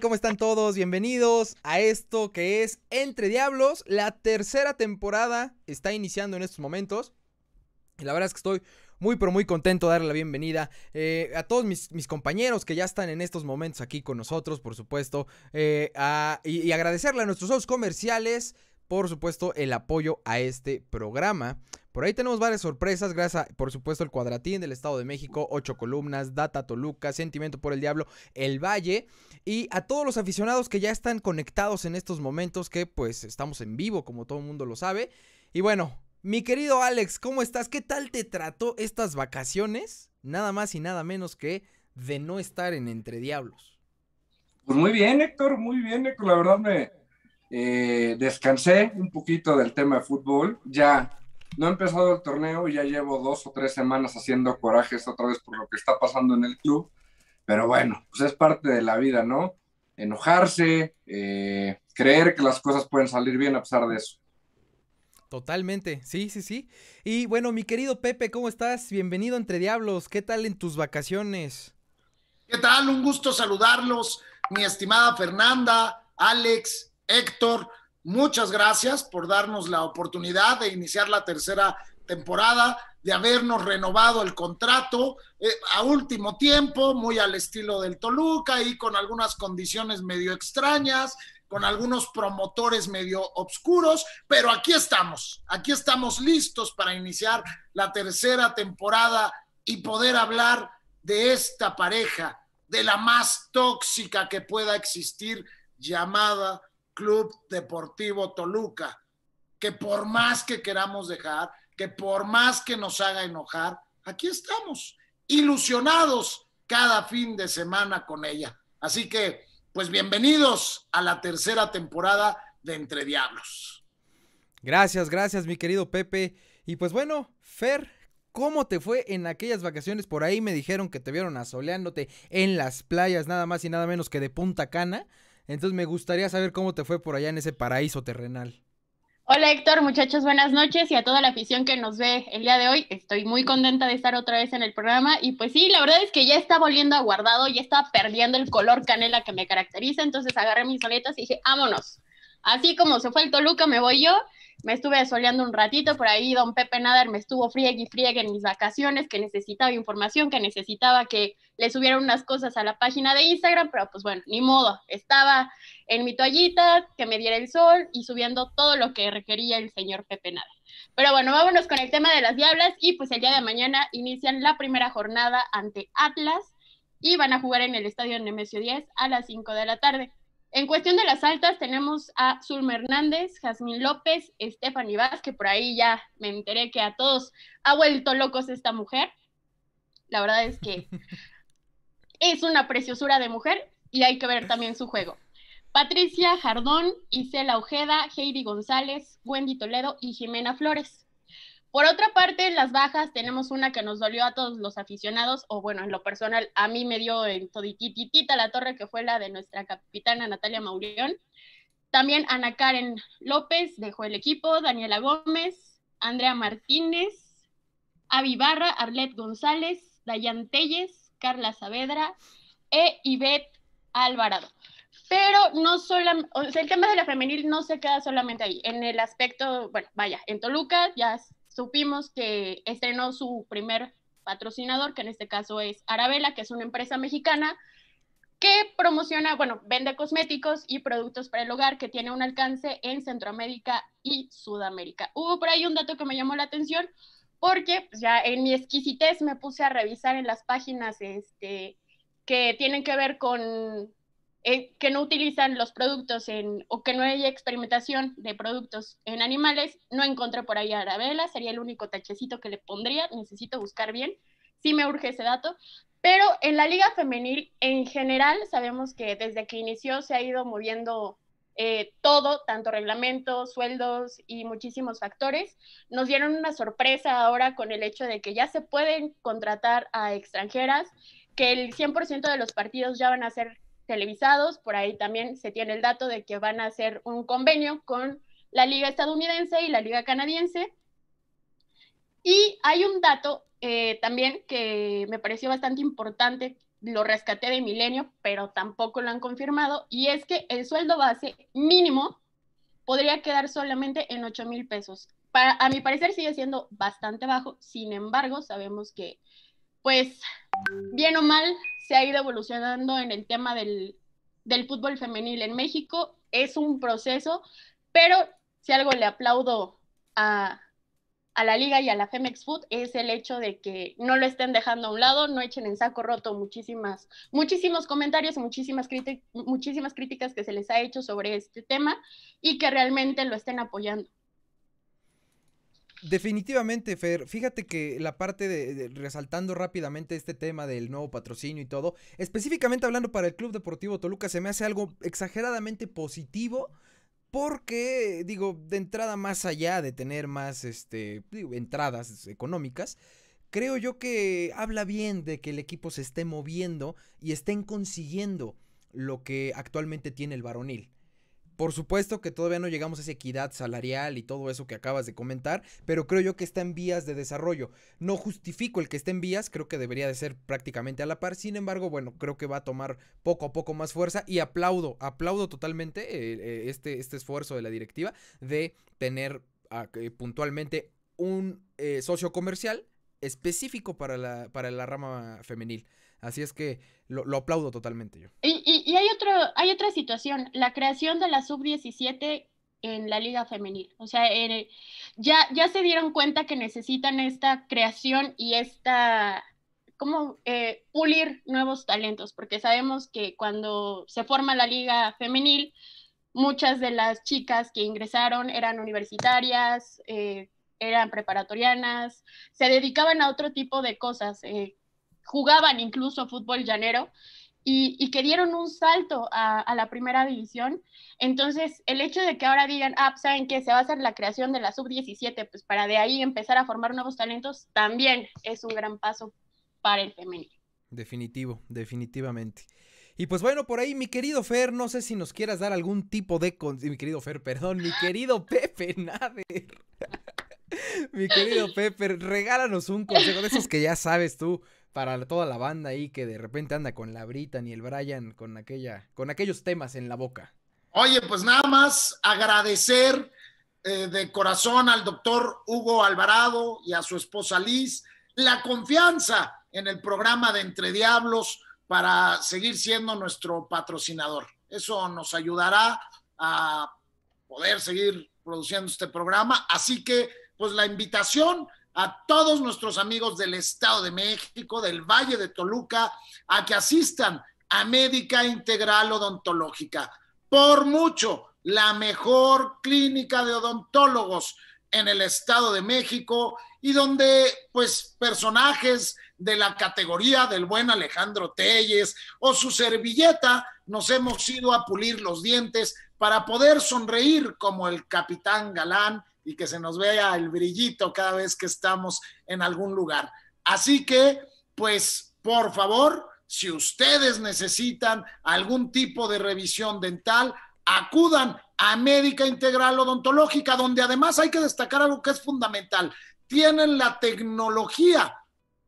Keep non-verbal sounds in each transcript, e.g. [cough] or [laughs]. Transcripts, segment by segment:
¿Cómo están todos? Bienvenidos a esto que es Entre Diablos. La tercera temporada está iniciando en estos momentos. Y la verdad es que estoy muy, pero muy contento de darle la bienvenida eh, a todos mis, compañeros que ya están en estos momentos aquí con nosotros, por supuesto. Eh, y, y, agradecerle a nuestros socios comerciales por supuesto, el apoyo a este programa. Por ahí tenemos varias sorpresas, gracias por supuesto, el cuadratín del Estado de México, ocho columnas, Data Toluca, Sentimiento por el Diablo, El Valle. Y a todos los aficionados que ya están conectados en estos momentos, que pues estamos en vivo, como todo el mundo lo sabe. Y bueno, mi querido Alex, ¿cómo estás? ¿Qué tal te trató estas vacaciones? Nada más y nada menos que de no estar en Entre Diablos. Pues muy bien, Héctor, muy bien, La verdad me, eh, descansé un poquito del tema de fútbol, ya no he empezado el torneo, ya llevo dos o tres semanas haciendo corajes otra vez por lo que está pasando en el club, pero bueno, pues es parte de la vida, ¿no? Enojarse, eh, creer que las cosas pueden salir bien a pesar de eso. Totalmente, sí, sí, sí. Y bueno, mi querido Pepe, ¿cómo estás? Bienvenido entre diablos, ¿qué tal en tus vacaciones? ¿Qué tal? Un gusto saludarlos, mi estimada Fernanda, Alex, Héctor, muchas gracias por darnos la oportunidad de iniciar la tercera temporada, de habernos renovado el contrato eh, a último tiempo, muy al estilo del Toluca y con algunas condiciones medio extrañas, con algunos promotores medio obscuros, pero aquí estamos, aquí estamos listos para iniciar la tercera temporada y poder hablar de esta pareja, de la más tóxica que pueda existir, llamada Club Deportivo Toluca, que por más que queramos dejar, que por más que nos haga enojar, aquí estamos, ilusionados cada fin de semana con ella. Así que, pues bienvenidos a la tercera temporada de Entre Diablos. Gracias, gracias, mi querido Pepe. Y pues bueno, Fer, ¿Cómo te fue en aquellas vacaciones? Por ahí me dijeron que te vieron asoleándote en las playas, nada más y nada menos que de Punta Cana. Entonces me gustaría saber cómo te fue por allá en ese paraíso terrenal. Hola Héctor, muchachos, buenas noches y a toda la afición que nos ve el día de hoy. Estoy muy contenta de estar otra vez en el programa y pues sí, la verdad es que ya está volviendo aguardado, ya está perdiendo el color canela que me caracteriza, entonces agarré mis soletas y dije, vámonos. Así como se fue el Toluca, me voy yo. Me estuve soleando un ratito, por ahí don Pepe Nader me estuvo friegue y friegue en mis vacaciones, que necesitaba información, que necesitaba que le subieron unas cosas a la página de Instagram, pero pues bueno, ni modo, estaba en mi toallita, que me diera el sol y subiendo todo lo que requería el señor Pepe Nada. Pero bueno, vámonos con el tema de las diablas y pues el día de mañana inician la primera jornada ante Atlas y van a jugar en el estadio Nemesio 10 a las 5 de la tarde. En cuestión de las altas tenemos a Zulma Hernández, Jazmín López, Estefany que por ahí ya me enteré que a todos ha vuelto locos esta mujer. La verdad es que [laughs] es una preciosura de mujer y hay que ver también su juego. Patricia Jardón, Isela Ojeda, Heidi González, Wendy Toledo y Jimena Flores. Por otra parte, en las bajas tenemos una que nos dolió a todos los aficionados, o bueno, en lo personal, a mí me dio en todititita la torre, que fue la de nuestra capitana Natalia Maurión. También Ana Karen López dejó el equipo, Daniela Gómez, Andrea Martínez, Avi Barra, Arlet González, Dayan Telles, Carla Saavedra e Ivette Alvarado. Pero no solamente, el tema de la femenil no se queda solamente ahí. En el aspecto, bueno, vaya, en Toluca ya supimos que estrenó su primer patrocinador, que en este caso es Arabella, que es una empresa mexicana que promociona, bueno, vende cosméticos y productos para el hogar que tiene un alcance en Centroamérica y Sudamérica. Hubo por ahí un dato que me llamó la atención, porque pues, ya en mi exquisitez me puse a revisar en las páginas este, que tienen que ver con eh, que no utilizan los productos en, o que no hay experimentación de productos en animales, no encontré por ahí Arabella, sería el único tachecito que le pondría, necesito buscar bien, sí me urge ese dato, pero en la liga femenil en general sabemos que desde que inició se ha ido moviendo eh, todo, tanto reglamentos, sueldos y muchísimos factores. Nos dieron una sorpresa ahora con el hecho de que ya se pueden contratar a extranjeras, que el 100% de los partidos ya van a ser televisados, por ahí también se tiene el dato de que van a hacer un convenio con la Liga estadounidense y la Liga canadiense. Y hay un dato eh, también que me pareció bastante importante lo rescaté de Milenio, pero tampoco lo han confirmado, y es que el sueldo base mínimo podría quedar solamente en 8 mil pesos. Para, a mi parecer sigue siendo bastante bajo, sin embargo, sabemos que, pues, bien o mal, se ha ido evolucionando en el tema del, del fútbol femenil en México. Es un proceso, pero si algo le aplaudo a, a la liga y a la Femex Food es el hecho de que no lo estén dejando a un lado, no echen en saco roto muchísimas, muchísimos comentarios y muchísimas, muchísimas críticas que se les ha hecho sobre este tema y que realmente lo estén apoyando. Definitivamente, Fer. Fíjate que la parte de, resaltando rápidamente este tema del nuevo patrocinio y todo, específicamente hablando para el Club Deportivo Toluca, se me hace algo exageradamente positivo porque, digo, de entrada más allá de tener más, este, entradas económicas, creo yo que habla bien de que el equipo se esté moviendo y estén consiguiendo lo que actualmente tiene el varonil. Por supuesto que todavía no llegamos a esa equidad salarial y todo eso que acabas de comentar, pero creo yo que está en vías de desarrollo. No justifico el que esté en vías, creo que debería de ser prácticamente a la par, sin embargo, bueno, creo que va a tomar poco a poco más fuerza y aplaudo, aplaudo totalmente eh, eh, este, este esfuerzo de la directiva de tener eh, puntualmente un socio comercial específico para la, para la rama femenil. Así es que lo, aplaudo totalmente yo. Y, hay, otro, hay otra situación, la creación de la sub-17 en la liga femenil. O sea, ya, ya se dieron cuenta que necesitan esta creación y esta cómo eh, pulir nuevos talentos, porque sabemos que cuando se forma la liga femenil, muchas de las chicas que ingresaron eran universitarias, eh, eran preparatorianas, se dedicaban a otro tipo de cosas, eh, jugaban incluso fútbol llanero y, que dieron un salto a, la primera división. Entonces, el hecho de que ahora digan, ah, pues, ¿saben que Se va a hacer la creación de la sub-17, pues para de ahí empezar a formar nuevos talentos, también es un gran paso para el femenino. Definitivo, definitivamente. Y pues bueno, por ahí, mi querido Fer, no sé si nos quieras dar algún tipo de... Mi querido Fer, perdón, mi querido [laughs] Pepe Nader. [laughs] mi querido Pepe, regálanos un consejo de esos que ya sabes tú, para toda la banda ahí que de repente anda con la Brita... y el Brian con aquella, con aquellos temas en la boca. Oye, pues nada más agradecer eh, de corazón al doctor Hugo Alvarado y a su esposa Liz la confianza en el programa de Entre Diablos para seguir siendo nuestro patrocinador. Eso nos ayudará a poder seguir produciendo este programa. Así que, pues la invitación a todos nuestros amigos del Estado de México, del Valle de Toluca, a que asistan a Médica Integral Odontológica. Por mucho, la mejor clínica de odontólogos en el Estado de México y donde pues personajes de la categoría del buen Alejandro Telles o su servilleta nos hemos ido a pulir los dientes para poder sonreír como el capitán Galán y que se nos vea el brillito cada vez que estamos en algún lugar. Así que, pues, por favor, si ustedes necesitan algún tipo de revisión dental, acudan a Médica Integral Odontológica, donde además hay que destacar algo que es fundamental. Tienen la tecnología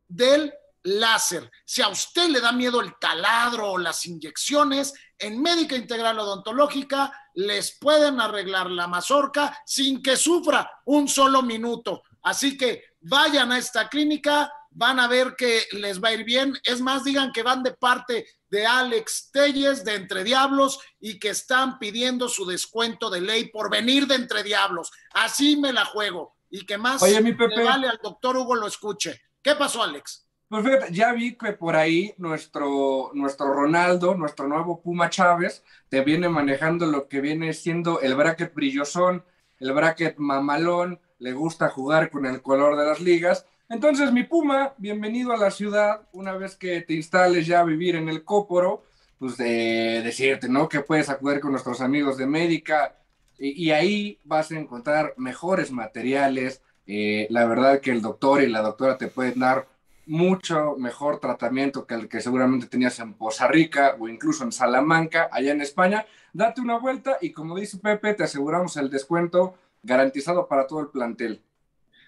del láser. Si a usted le da miedo el taladro o las inyecciones, en Médica Integral Odontológica les pueden arreglar la mazorca sin que sufra un solo minuto. Así que vayan a esta clínica, van a ver que les va a ir bien. Es más, digan que van de parte de Alex Telles de Entre Diablos y que están pidiendo su descuento de ley por venir de Entre Diablos. Así me la juego. Y que más Le vale al doctor Hugo lo escuche. ¿Qué pasó, Alex? Pues ya vi que por ahí nuestro, nuestro Ronaldo, nuestro nuevo Puma Chávez, te viene manejando lo que viene siendo el bracket brillosón, el bracket mamalón, le gusta jugar con el color de las ligas. Entonces, mi Puma, bienvenido a la ciudad, una vez que te instales ya a vivir en el Cóporo, pues de eh, decirte, ¿no? Que puedes acudir con nuestros amigos de médica y, ahí vas a encontrar mejores materiales. Eh, la verdad que el doctor y la doctora te pueden dar mucho mejor tratamiento que el que seguramente tenías en Poza Rica o incluso en Salamanca, allá en España. Date una vuelta y como dice Pepe, te aseguramos el descuento garantizado para todo el plantel.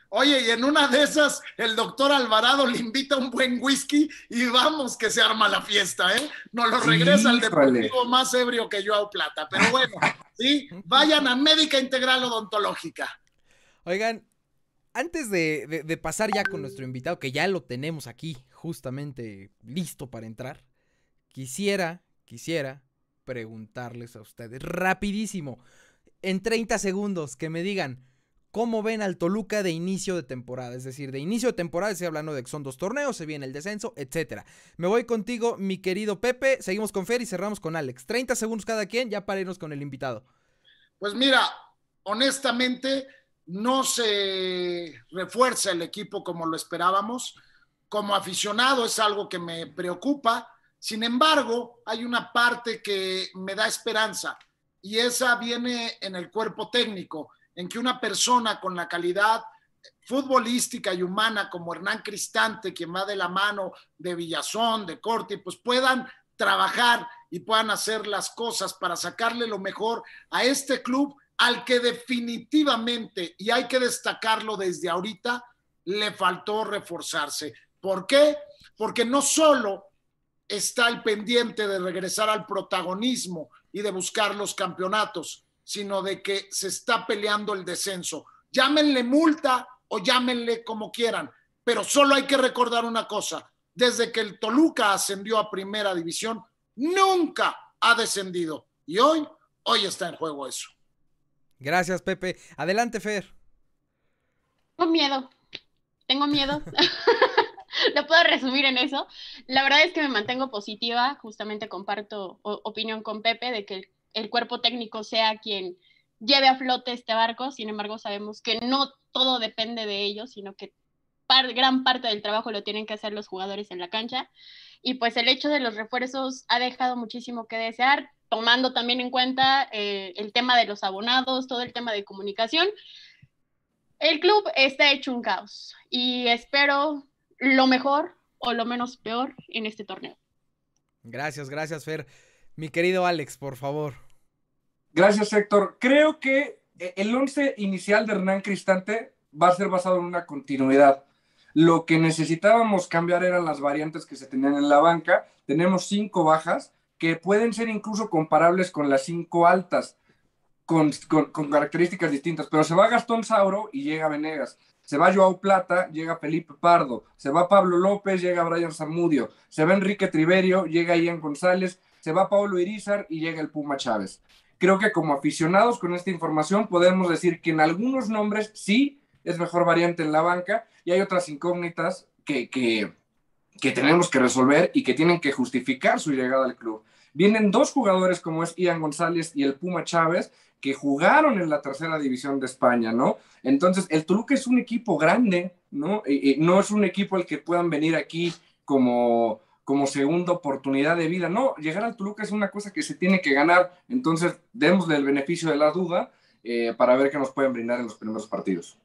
Oye, y en una de esas, el doctor Alvarado le invita un buen whisky y vamos que se arma la fiesta, ¿eh? Nos lo regresa el deportivo más ebrio que yo a Plata. Pero bueno, sí, vayan a Médica Integral Odontológica. Oigan, antes de, pasar ya con nuestro invitado, que ya lo tenemos aquí, justamente listo para entrar, quisiera, quisiera preguntarles a ustedes rapidísimo, en 30 segundos, que me digan cómo ven al Toluca de inicio de temporada. Es decir, de inicio de temporada, estoy hablando de que son dos torneos, se viene el descenso, etc. Me voy contigo, mi querido Pepe, seguimos con Fer y cerramos con Alex. 30 segundos cada quien, ya para con el invitado. Pues mira, honestamente no se refuerza el equipo como lo esperábamos. Como aficionado es algo que me preocupa. Sin embargo, hay una parte que me da esperanza y esa viene en el cuerpo técnico, en que una persona con la calidad futbolística y humana como Hernán Cristante, quien va de la mano de Villazón, de Corti, pues puedan trabajar y puedan hacer las cosas para sacarle lo mejor a este club al que definitivamente, y hay que destacarlo desde ahorita, le faltó reforzarse. ¿Por qué? Porque no solo está el pendiente de regresar al protagonismo y de buscar los campeonatos, sino de que se está peleando el descenso. Llámenle multa o llámenle como quieran, pero solo hay que recordar una cosa, desde que el Toluca ascendió a primera división, nunca ha descendido. Y hoy, hoy está en juego eso. Gracias, Pepe. Adelante, Fer. Tengo miedo. Tengo miedo. [laughs] Lo puedo resumir en eso. La verdad es que me mantengo positiva. Justamente comparto opinión con Pepe de que el, cuerpo técnico sea quien lleve a flote este barco. Sin embargo, sabemos que no todo depende de ellos, sino que gran parte del trabajo lo tienen que hacer los jugadores en la cancha. Y pues el hecho de los refuerzos ha dejado muchísimo que desear tomando también en cuenta eh, el tema de los abonados, todo el tema de comunicación. El club está hecho un caos y espero lo mejor o lo menos peor en este torneo. Gracias, gracias Fer. Mi querido Alex, por favor. Gracias Héctor. Creo que eh, el once inicial de Hernán Cristante va a ser basado en una continuidad. Lo que necesitábamos cambiar eran las variantes que se tenían en la banca. Tenemos cinco bajas que pueden ser incluso comparables con las cinco altas, con, características distintas, pero se va Gastón Sauro y llega Venegas. Se va Joao Plata, llega Felipe Pardo. Se va Pablo López, llega Brian Zamudio. Se va Enrique Triverio, llega Ian González. Se va Pablo Irizar y llega el Puma Chávez. Creo que como aficionados con esta información podemos decir que en algunos nombres sí es mejor variante en la banca y hay otras incógnitas que, que, que tenemos que resolver y que tienen que justificar su llegada al club. Vienen dos jugadores como es Ian González y el Puma Chávez, que jugaron en la tercera división de España, ¿no? Entonces, el Toluca es un equipo grande, ¿no? Y, no es un equipo al que puedan venir aquí como, como segunda oportunidad de vida. No, llegar al Toluca es una cosa que se tiene que ganar. Entonces, démosle el beneficio de la duda eh, para ver qué nos pueden brindar en los primeros partidos.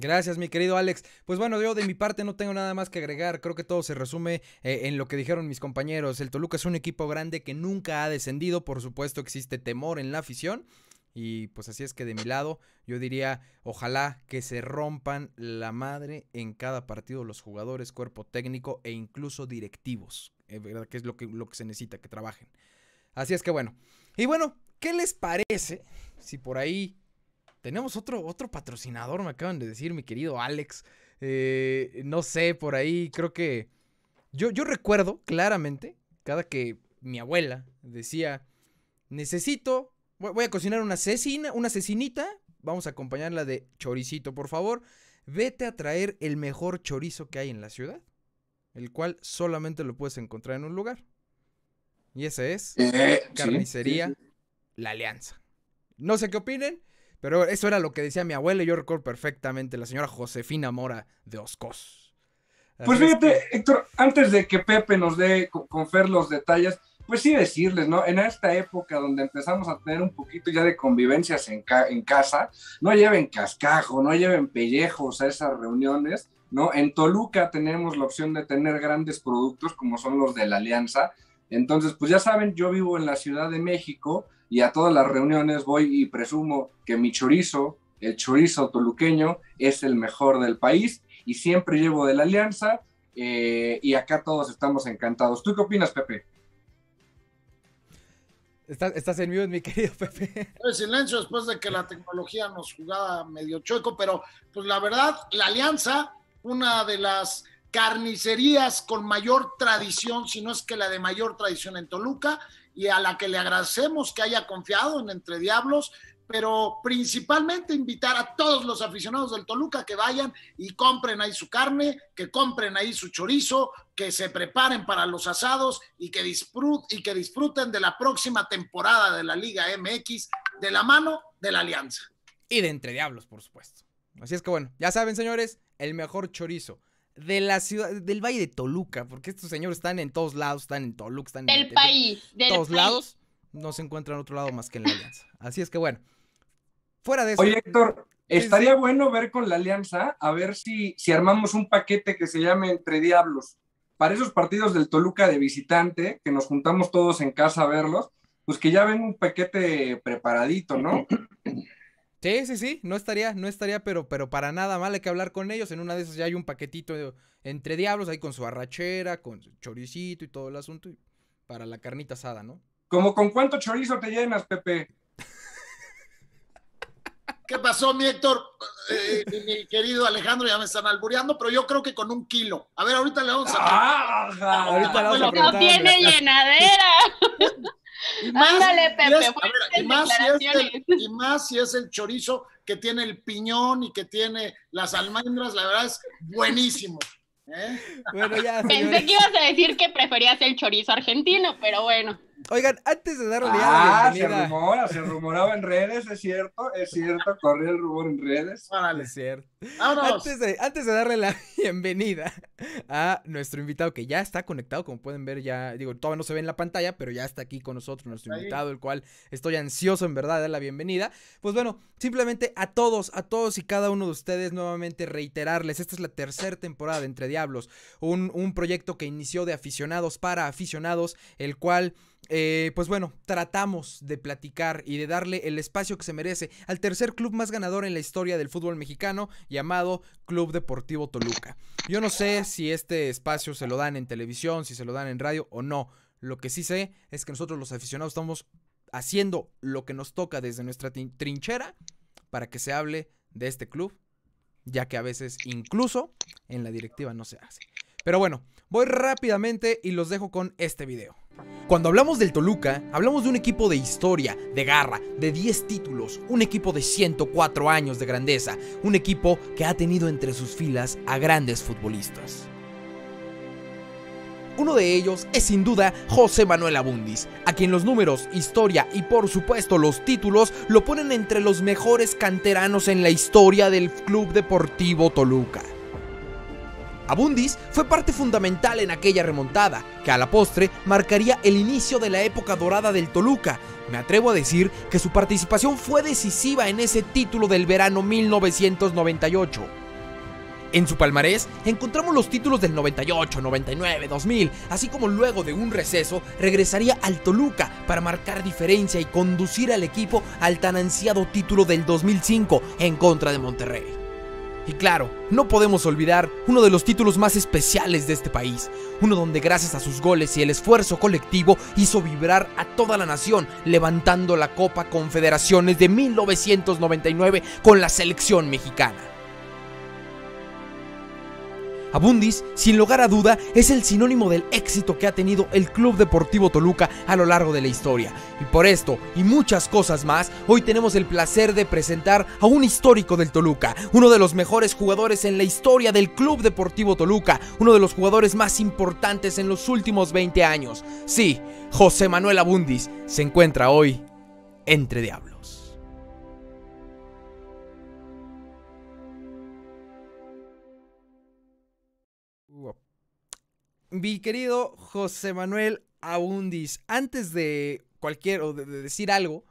Gracias, mi querido Alex. Pues bueno, yo de mi parte no tengo nada más que agregar. Creo que todo se resume eh, en lo que dijeron mis compañeros. El Toluca es un equipo grande que nunca ha descendido. Por supuesto, existe temor en la afición. Y pues así es que de mi lado, yo diría, ojalá que se rompan la madre en cada partido los jugadores, cuerpo técnico e incluso directivos. Es ¿Verdad? Que es lo que, lo que se necesita, que trabajen. Así es que bueno. Y bueno, ¿qué les parece si por ahí tenemos otro, otro patrocinador, me acaban de decir, mi querido Alex. Eh, no sé, por ahí creo que... Yo, yo recuerdo claramente, cada que mi abuela decía, necesito, voy a cocinar una cecina una asesinita, vamos a acompañarla de choricito, por favor. Vete a traer el mejor chorizo que hay en la ciudad, el cual solamente lo puedes encontrar en un lugar. Y ese es eh, Carnicería La Alianza. No sé qué opinen, pero eso era lo que decía mi abuela y yo recuerdo perfectamente, la señora Josefina Mora de Oscos. pues fíjate, Héctor, antes de que Pepe nos dé con los detalles, pues sí decirles, ¿no? En esta época donde empezamos a tener un poquito ya de convivencias en, en casa, no lleven cascajo, no lleven pellejos a esas reuniones, ¿no? En Toluca tenemos la opción de tener grandes productos como son los de la Alianza, entonces, pues ya saben, yo vivo en la Ciudad de México y a todas las reuniones voy y presumo que mi chorizo, el chorizo toluqueño, es el mejor del país y siempre llevo de la alianza eh, y acá todos estamos encantados. ¿Tú qué opinas, Pepe? Estás, en vivo, mi querido Pepe. [laughs] El silencio después de que la tecnología nos jugaba medio chueco, pero pues la verdad, la alianza, una de las carnicerías con mayor tradición, si no es que la de mayor tradición en Toluca, y a la que le agradecemos que haya confiado en Entre Diablos, pero principalmente invitar a todos los aficionados del Toluca que vayan y compren ahí su carne, que compren ahí su chorizo, que se preparen para los asados y que, disfruten, y que disfruten de la próxima temporada de la Liga MX de la mano de la Alianza. Y de Entre Diablos, por supuesto. Así es que bueno, ya saben señores, el mejor chorizo de la ciudad, del Valle de Toluca, porque estos señores están en todos lados, están en Toluca, están del el país, De todos lados, no se encuentran en otro lado más que en la alianza. Así es que bueno, fuera de eso. Oye, Héctor, estaría bueno ver con la alianza, a ver si, si armamos un paquete que se llame Entre Diablos. Para esos partidos del Toluca de visitante, que nos juntamos todos en casa a verlos, pues que ya ven un paquete preparadito, ¿no? [clears throat] Sí, sí, sí, no estaría, no estaría, pero, pero para nada mal hay que hablar con ellos. En una de esas ya hay un paquetito entre diablos, ahí con su arrachera, con su choricito y todo el asunto, para la carnita asada, ¿no? Como con cuánto chorizo te llenas, Pepe. ¿Qué pasó, mi Héctor? Eh, mi querido Alejandro, ya me están albureando, pero yo creo que con un kilo. A ver, ahorita le vamos a. Ah, ah ahorita le vamos a. No tiene llenadera. [laughs] Mándale Pepe. más si es el, chorizo que tiene el piñón y que tiene las almendras, la verdad es buenísimo. ¿eh? Pensé que ibas a decir que preferías el chorizo argentino, pero bueno. Oigan, antes de darle ah, se rumora, se rumoraba en redes, es cierto, es cierto, corrió el rumor en redes. Órale. Ah, cierto. Antes de, antes de darle la [laughs] bienvenida a nuestro invitado que ya está conectado, como pueden ver ya, digo, todavía no se ve en la pantalla, pero ya está aquí con nosotros nuestro invitado, el cual estoy ansioso en verdad de dar la bienvenida. Pues bueno, simplemente a todos, a todos y cada uno de ustedes nuevamente reiterarles, esta es la tercera temporada de Entre Diablos, un, un proyecto que inició de aficionados para aficionados, el cual eh, pues bueno, tratamos de platicar y de darle el espacio que se merece al tercer club más ganador en la historia del fútbol mexicano, llamado Club Deportivo Toluca. Yo no sé si este espacio se lo dan en televisión, si se lo dan en radio o no. Lo que sí sé es que nosotros los aficionados estamos haciendo lo que nos toca desde nuestra trinchera para que se hable de este club, ya que a veces incluso en la directiva no se hace. Pero bueno, voy rápidamente y los dejo con este video. Cuando hablamos del Toluca, hablamos de un equipo de historia, de garra, de 10 títulos, un equipo de 104 años de grandeza, un equipo que ha tenido entre sus filas a grandes futbolistas. Uno de ellos es sin duda José Manuel Abundis, a quien los números, historia y por supuesto los títulos lo ponen entre los mejores canteranos en la historia del Club Deportivo Toluca. Abundis fue parte fundamental en aquella remontada, que a la postre marcaría el inicio de la época dorada del Toluca. Me atrevo a decir que su participación fue decisiva en ese título del verano 1998. En su palmarés encontramos los títulos del 98, 99, 2000, así como luego de un receso regresaría al Toluca para marcar diferencia y conducir al equipo al tan ansiado título del 2005 en contra de Monterrey. Y claro, no podemos olvidar uno de los títulos más especiales de este país, uno donde gracias a sus goles y el esfuerzo colectivo hizo vibrar a toda la nación, levantando la Copa Confederaciones de 1999 con la selección mexicana. Abundis, sin lugar a duda, es el sinónimo del éxito que ha tenido el Club Deportivo Toluca a lo largo de la historia. Y por esto y muchas cosas más, hoy tenemos el placer de presentar a un histórico del Toluca, uno de los mejores jugadores en la historia del Club Deportivo Toluca, uno de los jugadores más importantes en los últimos 20 años. Sí, José Manuel Abundis se encuentra hoy entre diablos. mi querido José Manuel Abundis, antes de cualquier o de, decir algo,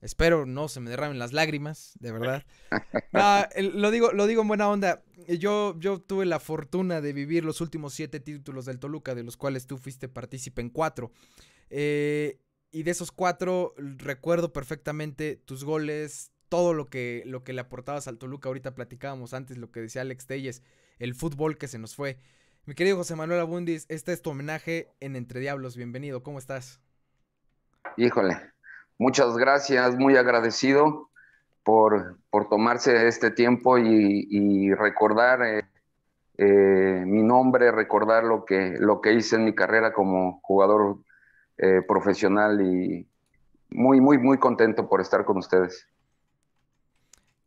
espero no se me derramen las lágrimas, de verdad. [laughs] Ah, lo, digo, lo digo en buena onda. Yo, yo tuve la fortuna de vivir los últimos siete títulos del Toluca, de los cuales tú fuiste partícipe en cuatro. Eh, y de esos cuatro, recuerdo perfectamente tus goles, todo lo que, lo que le aportabas al Toluca. Ahorita platicábamos antes lo que decía Alex Telles, el fútbol que se nos fue. Mi querido José Manuel Abundis, este es tu homenaje en Entre Diablos. Bienvenido, ¿cómo estás? Híjole, muchas gracias, muy agradecido por, por tomarse este tiempo y, recordar eh, eh, mi nombre, recordar lo que, lo que hice en mi carrera como jugador eh, profesional y muy, muy, muy contento por estar con ustedes.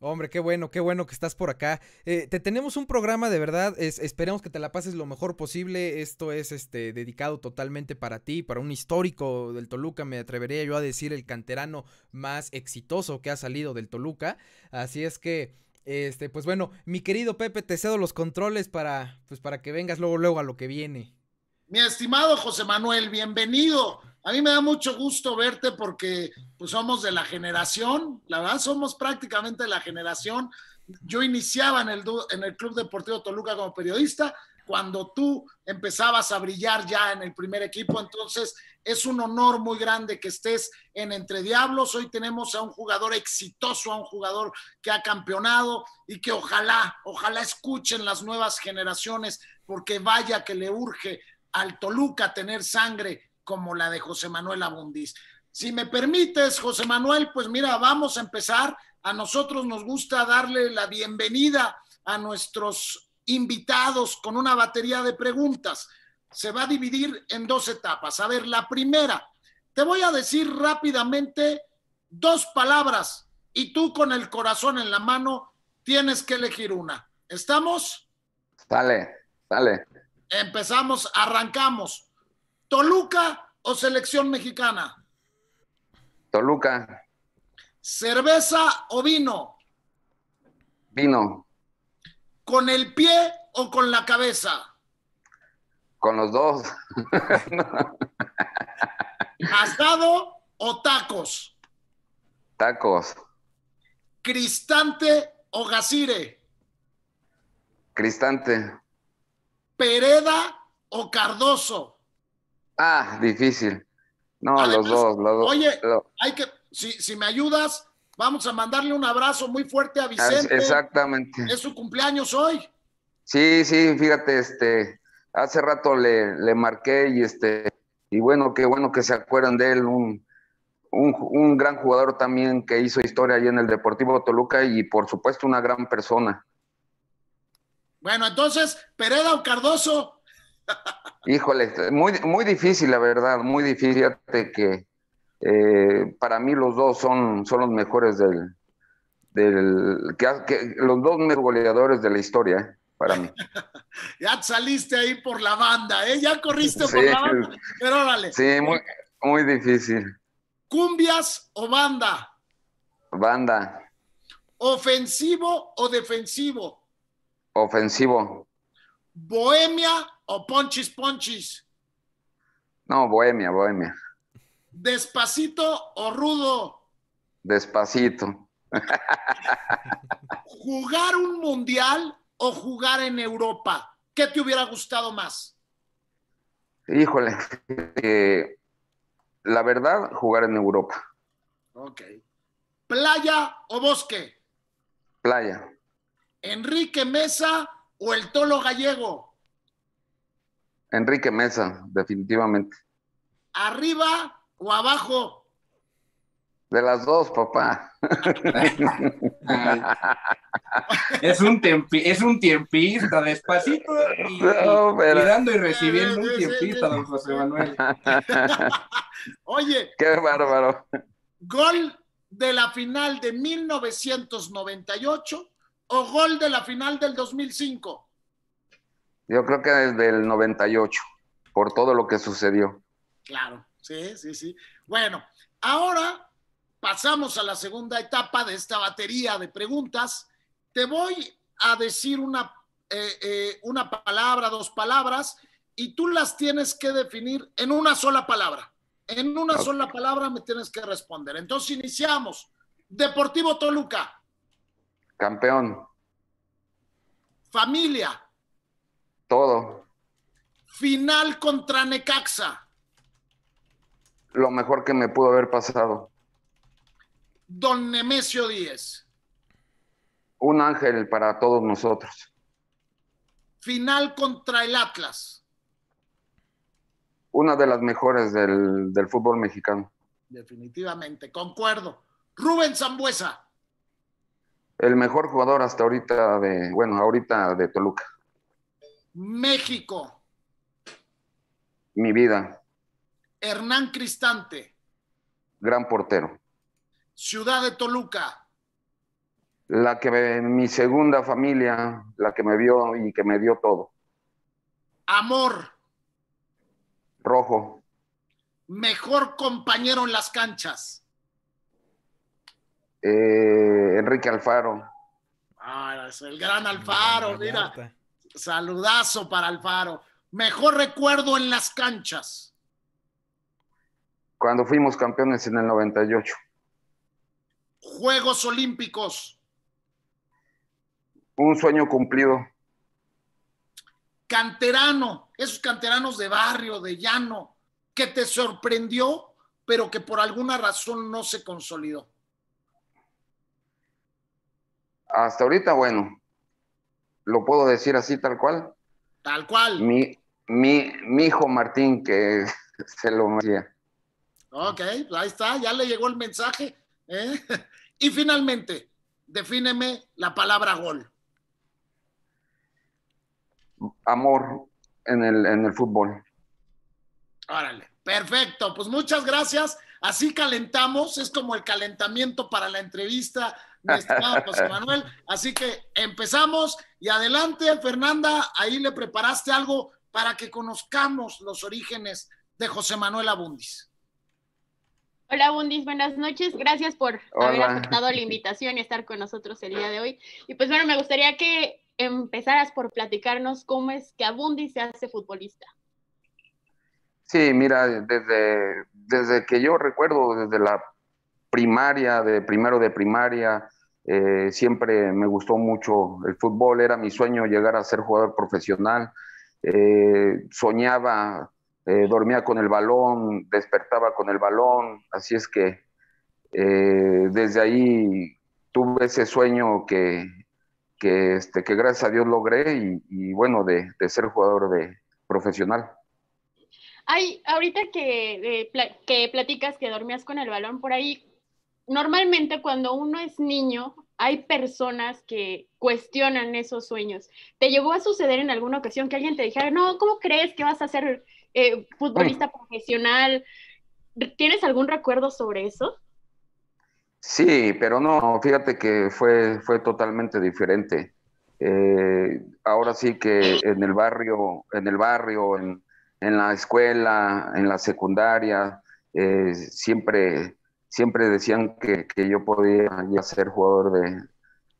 Hombre, qué bueno, qué bueno que estás por acá. Eh, te tenemos un programa de verdad, esperemos que te la pases lo mejor posible. Esto es este, dedicado totalmente para ti, para un histórico del Toluca, me atrevería yo a decir el canterano más exitoso que ha salido del Toluca. Así es que, este, pues bueno, mi querido Pepe, te cedo los controles para, pues para que vengas luego, luego a lo que viene. Mi estimado José Manuel, bienvenido a mí me da mucho gusto verte porque pues, somos de la generación, la verdad, somos prácticamente de la generación. Yo iniciaba en el, en el Club Deportivo Toluca como periodista, cuando tú empezabas a brillar ya en el primer equipo. Entonces, es un honor muy grande que estés en Entre Diablos. Hoy tenemos a un jugador exitoso, a un jugador que ha campeonado y que ojalá, ojalá escuchen las nuevas generaciones, porque vaya que le urge al Toluca tener sangre como la de José Manuel Abundis. Si me permites, José Manuel, pues mira, vamos a empezar. A nosotros nos gusta darle la bienvenida a nuestros invitados con una batería de preguntas. Se va a dividir en dos etapas. A ver, la primera, te voy a decir rápidamente dos palabras y tú con el corazón en la mano tienes que elegir una. ¿Estamos? Dale, dale. Empezamos, arrancamos. ¿Toluca o selección mexicana? Toluca. ¿Cerveza o vino? Vino. ¿Con el pie o con la cabeza? Con los dos. ¿Asado o tacos? Tacos. ¿Cristante o Gasire. Cristante. ¿Pereda o Cardoso? Ah, difícil. No, ah, los dos, los dos. Oye, hay que, si, me ayudas, vamos a mandarle un abrazo muy fuerte a Vicente. Exactamente. Es su cumpleaños hoy. Sí, sí, fíjate, este, hace rato le, le marqué y este, y bueno, qué bueno que se acuerdan de él, un, un, gran jugador también que hizo historia allí en el Deportivo Toluca y por supuesto una gran persona. Bueno, entonces, Pereda o Cardoso, Híjole, muy, muy difícil, la verdad, muy difícil. Fíjate que eh, para mí los dos son, son los mejores del, del que, los dos mejores goleadores de la historia para mí. [laughs] ya saliste ahí por la banda, ¿eh? ya corriste por la banda, pero órale. Sí, muy, muy difícil. ¿Cumbias o banda? Banda. ¿Ofensivo o defensivo? Ofensivo. ¿Bohemia o Ponchis Ponchis? No, Bohemia, Bohemia. ¿Despacito o rudo? Despacito. ¿Jugar un mundial o jugar en Europa? ¿Qué te hubiera gustado más? Híjole, eh, la verdad, jugar en Europa. Ok. ¿Playa o bosque? Playa. ¿Enrique Mesa o el Tolo Gallego? Enrique Mesa, definitivamente. ¿Arriba o abajo? De las dos, papá. es, un es un tiempista, despacito y, y y recibiendo un tiempista, don José Manuel. [laughs] Oye. Qué bárbaro. Gol de la final de 1998 o gol de la final del 2005? Yo creo que desde el 98, por todo lo que sucedió. Claro, sí, sí, sí. Bueno, ahora pasamos a la segunda etapa de esta batería de preguntas. Te voy a decir una, eh, eh, una palabra, dos palabras, y tú las tienes que definir en una sola palabra. En una sola palabra me tienes que responder. Entonces iniciamos. Deportivo Toluca. Campeón. Familia. Todo. Final contra Necaxa. Lo mejor que me pudo haber pasado. Don Nemesio Díez. Un ángel para todos nosotros. Final contra el Atlas. Una de las mejores del, del fútbol mexicano. Definitivamente, concuerdo. Rubén Zambuesa el mejor jugador hasta ahorita de, bueno, ahorita de Toluca. México. Mi vida. Hernán Cristante. Gran portero. Ciudad de Toluca. La que me, mi segunda familia, la que me vio y que me dio todo. Amor. Rojo. Mejor compañero en las canchas. Eh, Enrique Alfaro. Ah, es el gran Alfaro, mira. Saludazo para Alfaro. Mejor recuerdo en las canchas. Cuando fuimos campeones en el 98. Juegos Olímpicos. Un sueño cumplido. Canterano, esos canteranos de barrio, de llano, que te sorprendió, pero que por alguna razón no se consolidó hasta ahorita, bueno, lo puedo decir así tal cual. Tal cual. Mi, mi, mi hijo Martín, que [laughs] se lo decía. Ok, ahí está, ya le llegó el mensaje. ¿eh? [laughs] Y finalmente, defíneme la palabra gol. Amor en el, en el fútbol. Órale, perfecto. Pues muchas gracias. Así calentamos, es como el calentamiento para la entrevista, mi estimado [laughs] José Manuel. Así que empezamos y adelante, Fernanda, ahí le preparaste algo para que conozcamos los orígenes de José Manuel Abundis. Hola Abundis buenas noches. Gracias por haber aceptado la invitación y estar con nosotros el día de hoy. Y pues bueno, me gustaría que empezaras por platicarnos cómo es que Abundis se hace futbolista. Sí, mira, desde desde que yo recuerdo, desde la primaria, de primero de primaria, eh, siempre me gustó mucho el fútbol, era mi sueño llegar a ser jugador profesional, eh, soñaba, eh, dormía con el balón, despertaba con el balón, así es que desde ahí tuve ese sueño que, que este, gracias a Dios logré y, bueno, de, de ser jugador de, profesional. Ay, ahorita que, eh, que platicas que dormías con el balón por ahí, normalmente cuando uno es niño, hay personas que cuestionan esos sueños. ¿Te llegó a suceder en alguna ocasión que alguien te dijera, no, ¿cómo crees que vas a ser eh, futbolista profesional? ¿Tienes algún recuerdo sobre eso? Sí, pero no, fíjate que fue, fue totalmente diferente. Eh, ahora sí que en el barrio, en el barrio, en, en la escuela, en la secundaria, eh, siempre, siempre decían que, yo podía ser jugador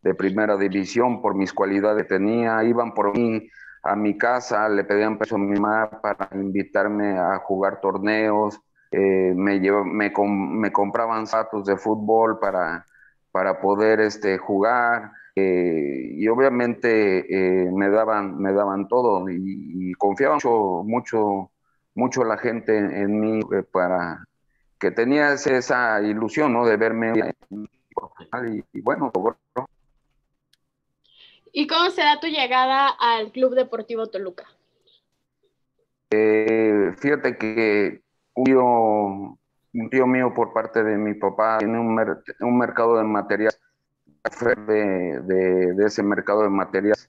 de, primera división por mis cualidades que tenía. Iban por mí a mi casa, le pedían peso a mi mamá para invitarme a jugar torneos, eh, me, me, compraban zapatos de fútbol para, para poder este, jugar. Eh, y obviamente eh, me, daban, me daban todo y, confiaba mucho, mucho, la gente en, mí eh, para que tenías esa ilusión ¿no? de verme y, bueno, ¿Y cómo será tu llegada al Club Deportivo Toluca? fíjate que un tío, un tío mío por parte de mi papá tiene un, un mercado de materiales de, de, ese mercado de materias.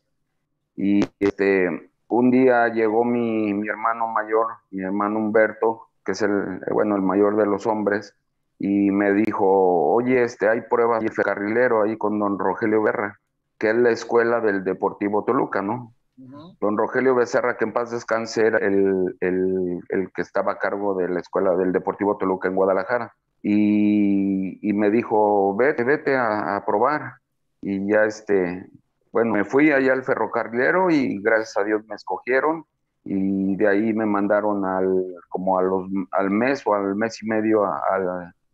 Y este, un día llegó mi, mi, hermano mayor, mi hermano Humberto, que es el, bueno, el mayor de los hombres, y me dijo, oye, este, hay pruebas de carrilero ahí con don Rogelio berra que es la escuela del Deportivo Toluca, ¿no? Don Rogelio Becerra, que en paz descanse, era el, el, que estaba a cargo de la escuela del Deportivo Toluca en Guadalajara y, me dijo, vete, vete a, probar. Y ya este, bueno, me fui allá al ferrocarrilero y gracias a Dios me escogieron y de ahí me mandaron al, como a los, al mes o al mes y medio a,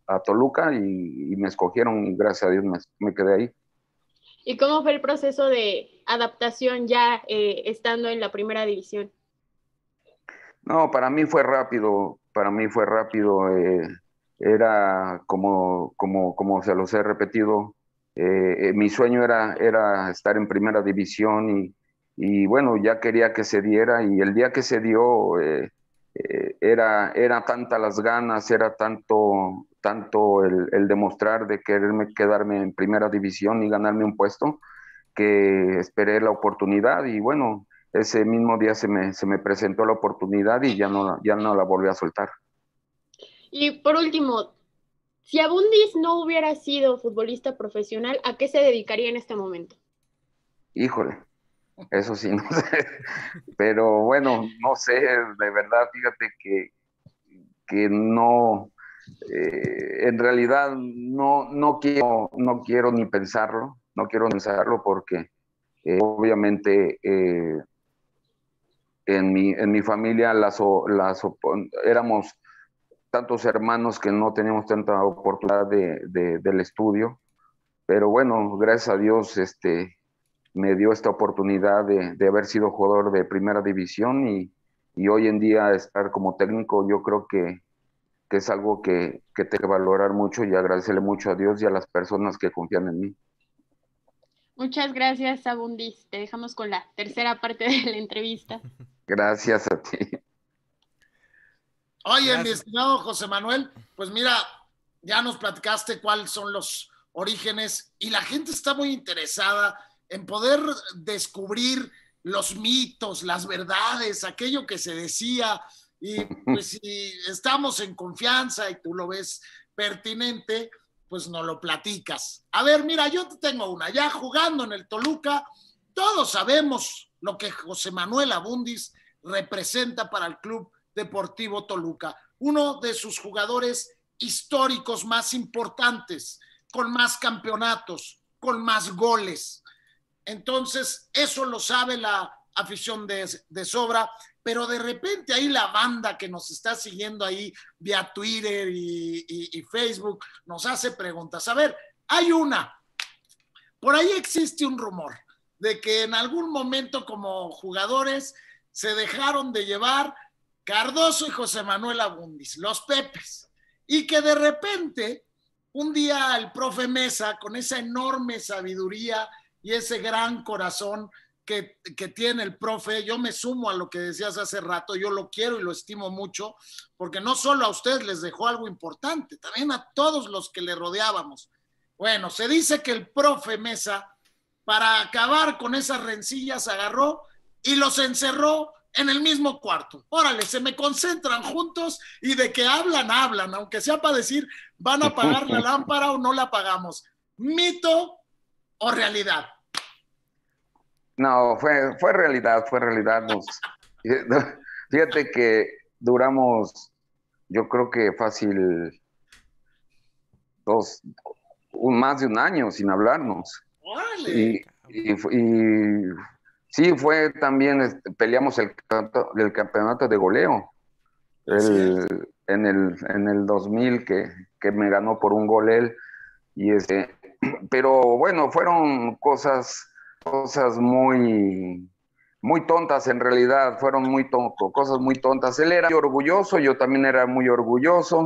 a, Toluca y, me escogieron y gracias a Dios me, quedé ahí. ¿Y cómo fue el proceso de adaptación ya eh, estando en la primera división? No, para mí fue rápido, para mí fue rápido. Eh, era como, como, como se los he repetido, eh, eh, mi sueño era, era estar en primera división y, bueno, ya quería que se diera y el día que se dio eh, era, era tanta las ganas, era tanto, tanto el, el, demostrar de quererme quedarme en primera división y ganarme un puesto que esperé la oportunidad y bueno, ese mismo día se me, se me presentó la oportunidad y ya no, ya no la volví a soltar. Y por último, si Abundis no hubiera sido futbolista profesional, ¿a qué se dedicaría en este momento? Híjole, eso sí, [laughs] no sé. Pero bueno, no sé, de verdad, fíjate que, que no, eh, en realidad no, no, quiero, no quiero ni pensarlo, no quiero pensarlo porque eh, obviamente eh, en, mi, en mi familia las, las éramos tantos hermanos que no tenemos tanta oportunidad de, del estudio, pero bueno, gracias a Dios este, me dio esta oportunidad de, haber sido jugador de primera división y, hoy en día estar como técnico yo creo que, es algo que, que tengo que valorar mucho y agradecerle mucho a Dios y a las personas que confían en mí. Muchas gracias, Abundis. Te dejamos con la tercera parte de la entrevista. Gracias a ti. Oye, Gracias. mi estimado José Manuel, pues mira, ya nos platicaste cuáles son los orígenes y la gente está muy interesada en poder descubrir los mitos, las verdades, aquello que se decía. Y pues [laughs] si estamos en confianza y tú lo ves pertinente, pues no lo platicas. A ver, mira, yo te tengo una. Ya jugando en el Toluca, todos sabemos lo que José Manuel Abundis representa para el club Deportivo Toluca. Uno de sus jugadores históricos más importantes, con más campeonatos, con más goles. Entonces, eso lo sabe la afición de, sobra, pero de repente ahí la banda que nos está siguiendo ahí vía Twitter y, y Facebook nos hace preguntas. A ver, hay una. Por ahí existe un rumor de que en algún momento como jugadores se dejaron de llevar Cardoso y José Manuel Abundis, los Pepes, y que de repente, un día el profe Mesa, con esa enorme sabiduría y ese gran corazón que, que, tiene el profe, yo me sumo a lo que decías hace rato, yo lo quiero y lo estimo mucho, porque no solo a usted les dejó algo importante, también a todos los que le rodeábamos. Bueno, se dice que el profe Mesa, para acabar con esas rencillas, agarró y los encerró en el mismo cuarto. Órale, se me concentran juntos y de que hablan, hablan, aunque sea para decir, van a apagar la [laughs] lámpara o no la apagamos. ¿Mito o realidad? No, fue, realidad, fue realidad. [laughs] fíjate que duramos, yo creo que fácil, dos, más de un año sin hablarnos. ¡Órale! y Sí, fue también, este, peleamos el, del campeonato de goleo en, el, 2000 que, me ganó por un gol él. Y ese [clears throat] pero bueno, fueron cosas, cosas muy, muy tontas en realidad, fueron muy cosas muy tontas. Él era muy orgulloso, yo también era muy orgulloso.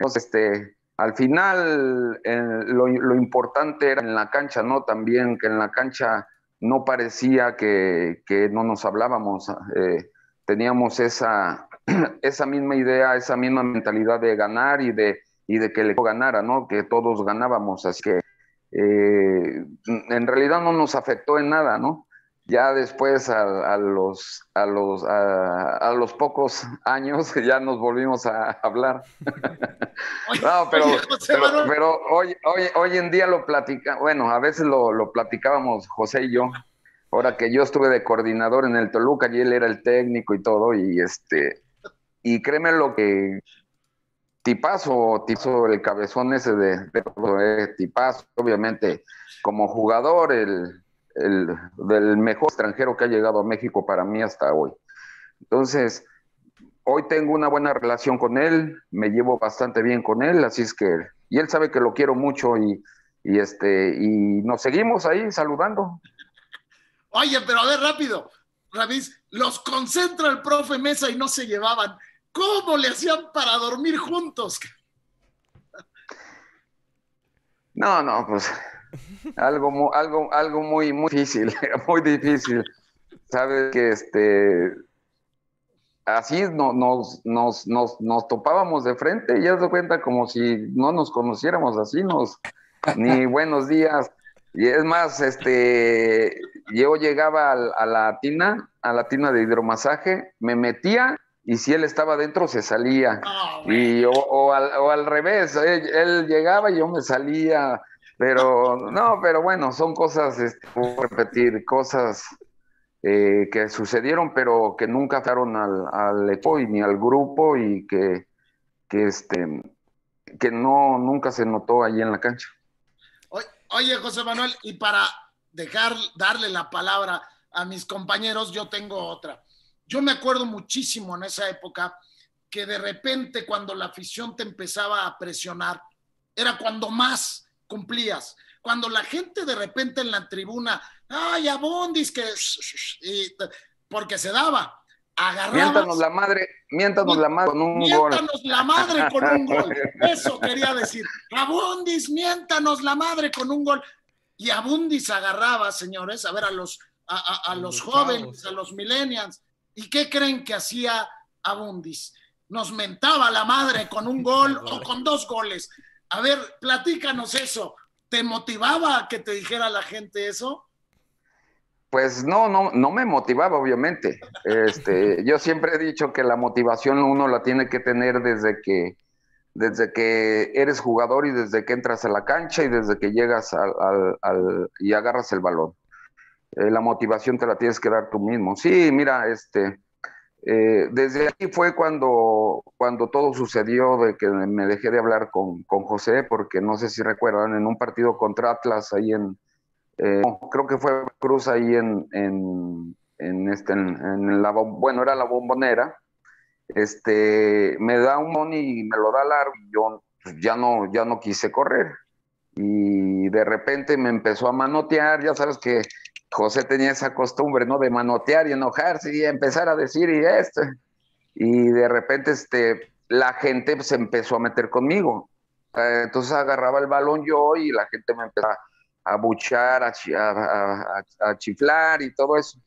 Entonces, este, al final, eh, lo, lo, importante era en la cancha, ¿no? También que en la cancha no parecía que, no nos hablábamos, eh, teníamos esa, [clears throat] esa misma idea, esa misma mentalidad de ganar y de, y de que el equipo ganara, ¿no? que todos ganábamos, así que eh, en realidad no nos afectó en nada, ¿no? ya después a, los, a, los, a, los pocos años [laughs] ya nos volvimos a hablar. [laughs] no, pero, pero, hoy, hoy, en día lo platica bueno, a veces lo, platicábamos José y yo, ahora que yo estuve de coordinador en el Toluca y él era el técnico y todo, y este, y créeme lo que tipazo, tipazo el cabezón ese de, de eh, tipazo, obviamente, como jugador, el el, del mejor extranjero que ha llegado a México para mí hasta hoy. Entonces, hoy tengo una buena relación con él, me llevo bastante bien con él, así es que, y él sabe que lo quiero mucho y, este, y nos seguimos ahí saludando. Oye, pero a ver, rápido, Ramis, los concentra el profe Mesa y no se llevaban. ¿Cómo le hacían para dormir juntos? No, no, pues algo, algo, algo muy, muy difícil, [laughs] muy difícil. Sabes que este, así no, nos, nos, nos, topábamos de frente y ya cuenta como si no nos conociéramos así, nos, ni [laughs] buenos días. Y es más, este, yo llegaba a, la tina, a la tina de hidromasaje, me metía y si él estaba dentro se salía. Ah, y, o, al, revés, él, él, llegaba y yo me salía. Pero no, pero bueno, son cosas, este, puedo repetir, cosas eh, que sucedieron, pero que nunca afectaron al, al ni al grupo y que, este, que no, nunca se notó ahí en la cancha. Oye, José Manuel, y para dejar, darle la palabra a mis compañeros, yo tengo otra. Yo me acuerdo muchísimo en esa época que de repente cuando la afición te empezaba a presionar, era cuando más cumplías. Cuando la gente de repente en la tribuna, ay, Abundis que... porque se daba. agarraba miéntanos la madre, miéntanos la madre con un miéntanos la madre con un gol. [laughs] Eso quería decir. Abundis, miéntanos la madre con un gol. Y Abundis agarraba, señores, a ver, a los, a, los, jóvenes, a los millennials. ¿Y qué creen que hacía Abundis? Nos mentaba la madre con un gol o con dos goles. A ver, platícanos eso. ¿Te motivaba que te dijera la gente eso? Pues no, no, no me motivaba, obviamente. Este, yo siempre he dicho que la motivación uno la tiene que tener desde que, desde que eres jugador y desde que entras a la cancha y desde que llegas al, y agarras el balón. Eh, la motivación te la tienes que dar tú mismo. Sí, mira, este, eh, desde ahí fue cuando, cuando todo sucedió, de que me dejé de hablar con, José, porque no sé si recuerdan, en un partido contra Atlas ahí en, eh, creo que fue Cruz ahí en, en, en, este, bueno, era la bombonera, este, me da un y me lo da largo y yo pues, ya no, ya no quise correr. Y de repente me empezó a manotear, ya sabes que José tenía esa costumbre, ¿no? De manotear y enojarse y empezar a decir y esto. Y de repente, este, la gente se pues, empezó a meter conmigo. Eh, entonces agarraba el balón yo y la gente me empezaba a buchar, a, chiflar y todo eso.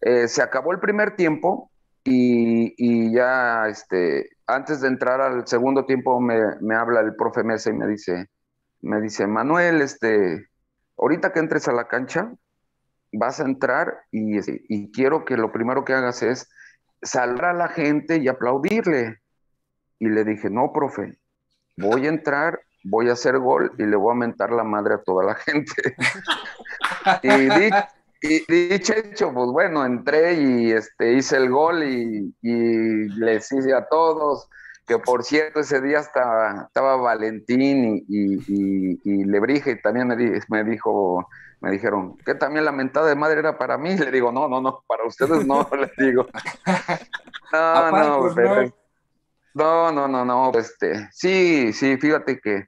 Eh, se acabó el primer tiempo y, ya este, antes de entrar al segundo tiempo me, habla el profe Mesa y me dice, me dice, Manuel, este, ahorita que entres a la cancha, vas a entrar este, y, quiero que lo primero que hagas es saludar a la gente y aplaudirle. Y le dije, no, profe, voy a entrar, voy a hacer gol y le voy a mentar la madre a toda la gente. [laughs] y, dicho hecho, pues bueno, entré y este, hice el gol y, les hice a todos, que por cierto ese día estaba, estaba Valentín y, y, y y también me dijo me dijeron, que también la mentada de madre era para mí. [laughs] Le digo, no, no, no, para ustedes no, [laughs] les digo. Ah, pues no, no, no, no, este, sí, sí, fíjate que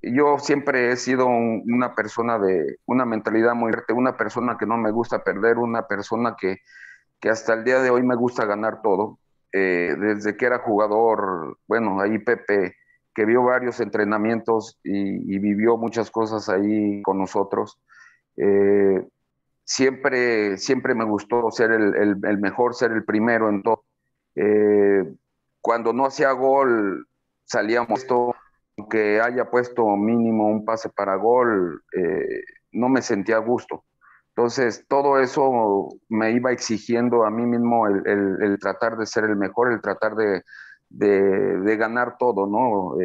yo siempre he sido una persona de una mentalidad muy fuerte, una persona que no me gusta perder, una persona que, hasta el día de hoy me gusta ganar todo. Eh, desde que era jugador, bueno, ahí Pepe, que vio varios entrenamientos y vivió muchas cosas ahí con nosotros. Eh, siempre, siempre me gustó ser el, mejor, ser el primero en todo. Eh, cuando no hacía gol, salíamos todo, aunque haya puesto mínimo un pase para gol, eh, no me sentía a gusto. Entonces, todo eso me iba exigiendo a mí mismo el, tratar de ser el mejor, el tratar de, ganar todo, ¿no?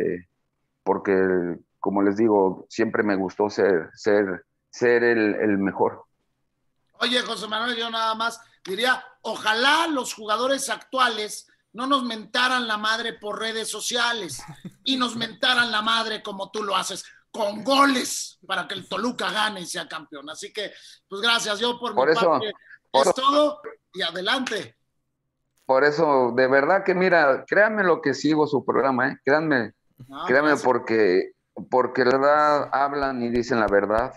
porque, como les digo, siempre me gustó ser, ser ser el, mejor. Oye, José Manuel, yo nada más diría, ojalá los jugadores actuales no nos mentaran la madre por redes sociales y nos mentaran la madre como tú lo haces, con goles para que el Toluca gane y sea campeón. Así que, pues gracias, yo por, eso, es todo y adelante. Por eso, de verdad que mira, créanme lo que sigo su programa, ¿eh? créanme, créanme porque, porque la verdad hablan y dicen la verdad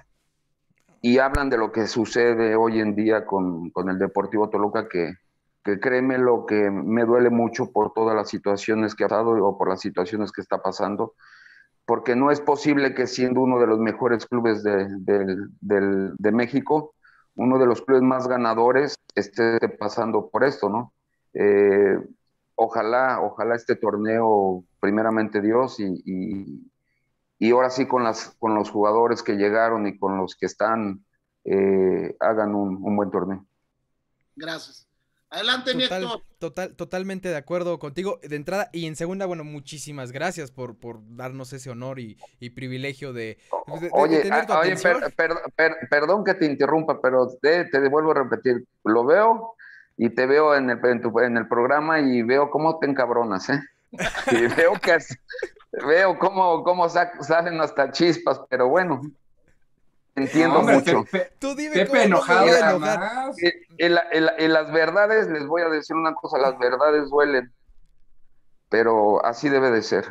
y hablan de lo que sucede hoy en día con, el Deportivo Toluca, que, que, créeme lo que me duele mucho por todas las situaciones que ha pasado o por las situaciones que está pasando, porque no es posible que siendo uno de los mejores clubes de, México, uno de los clubes más ganadores, esté pasando por esto, ¿no? Eh, ojalá, ojalá este torneo, primeramente Dios, y, y ahora sí con, las, con los jugadores que llegaron y con los que están, eh, hagan un, buen torneo. Gracias. Adelante, total, totalmente de acuerdo contigo de entrada y en segunda, bueno, muchísimas gracias por, por darnos ese honor y, privilegio de, oye, tener tu ah, oye perdón que te interrumpa, pero te, te vuelvo a repetir, lo veo y te veo en el, en, en el programa y veo cómo te encabronas, ¿eh? [laughs] Y veo que, veo cómo, cómo salen hasta chispas, pero bueno, entiendo mucho. tú dime cómo enojado. No en, en, las verdades, les voy a decir una cosa, las verdades duelen, pero así debe de ser.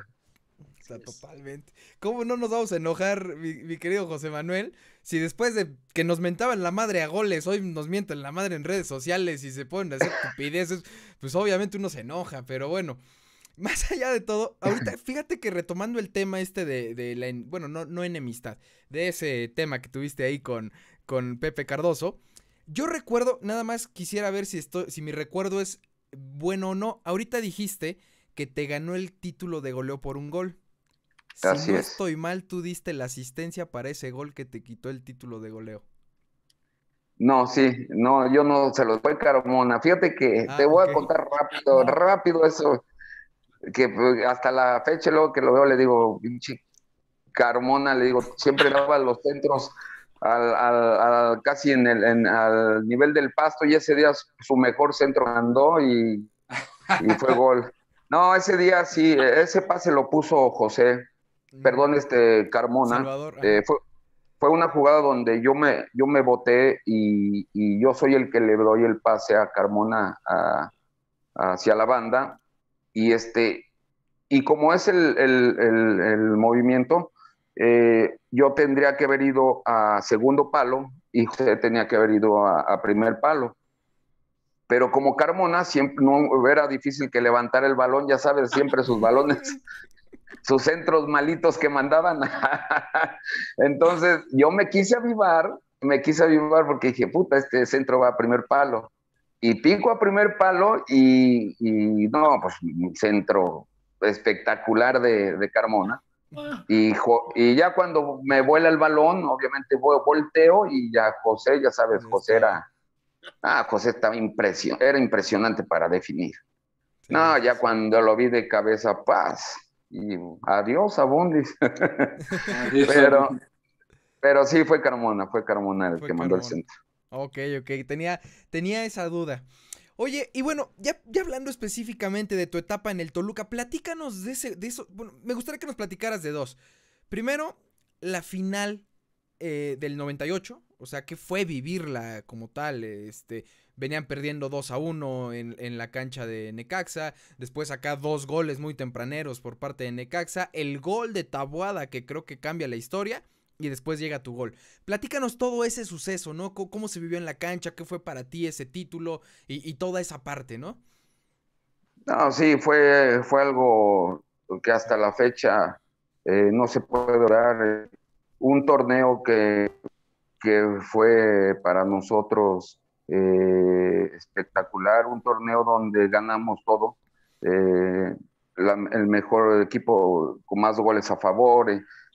O totalmente. ¿Cómo no nos vamos a enojar, mi, querido José Manuel? Si después de que nos mentaban la madre a goles, hoy nos mienten la madre en redes sociales y se ponen a hacer [laughs] estupideces, pues obviamente uno se enoja, pero bueno más allá de todo, ahorita [laughs] fíjate que retomando el tema este de, la, bueno, no, enemistad, de ese tema que tuviste ahí con, con Pepe Cardoso, yo recuerdo, nada más quisiera ver si, esto, si mi recuerdo es bueno o no, ahorita dijiste que te ganó el título de goleo por un gol. Si no estoy mal, tú diste la asistencia para ese gol que te quitó el título de goleo. No, sí, no, yo no se los voy Carmona. Fíjate que ah, te voy a contar rápido, rápido eso que pues, hasta la fecha, luego que lo veo, le digo, Carmona, le digo, siempre daba los centros al, casi en el, nivel del pasto y ese día su mejor centro andó y, fue gol. No, ese día sí, e, ese pase lo puso José, mm. perdón, este Carmona. Eh, fue, una jugada donde yo me, yo me boté y, yo soy el que le doy el pase a Carmona hacia la banda y, este, y como es el, el, el, movimiento, eh, yo tendría que haber ido a segundo palo y usted tenía que haber ido a, primer palo. Pero como Carmona siempre no era difícil que levantara el balón, ya sabes, siempre sus balones [laughs] sus centros malitos que mandaban. [laughs] Entonces yo me quise avivar, me quise avivar porque dije, puta, este centro va a primer palo. Y pico a primer palo y, no, pues centro espectacular de, Carmona. Ah. Y, y, ya cuando me vuela el balón, obviamente volteo y ya José, ya sabes, José era, ah, José estaba impresion era impresionante para definir. no, ya cuando lo vi de cabeza, paz. Y adiós, Abundis. [laughs] pero, pero sí fue Carmona, fue Carmona el que mandó el centro. Ok, ok, tenía, tenía esa duda. Oye, y bueno, ya, ya, hablando específicamente de tu etapa en el Toluca, platícanos de, ese, de eso. Bueno, me gustaría que nos platicaras de dos. Primero, la final eh, del 98, o sea, que fue vivirla como tal. Este, venían perdiendo 2 a 1 en, en, la cancha de Necaxa. Después acá dos goles muy tempraneros por parte de Necaxa. El gol de Tabuada que creo que cambia la historia y después llega tu gol. Platícanos todo ese suceso, ¿no? cómo se vivió en la cancha, qué fue para ti ese título y, toda esa parte, ¿no? No, sí, fue, fue algo que hasta la fecha eh, no se puede orar. Un torneo que, que fue para nosotros eh, espectacular, un torneo donde ganamos todo. Eh, el mejor equipo con más goles a favor,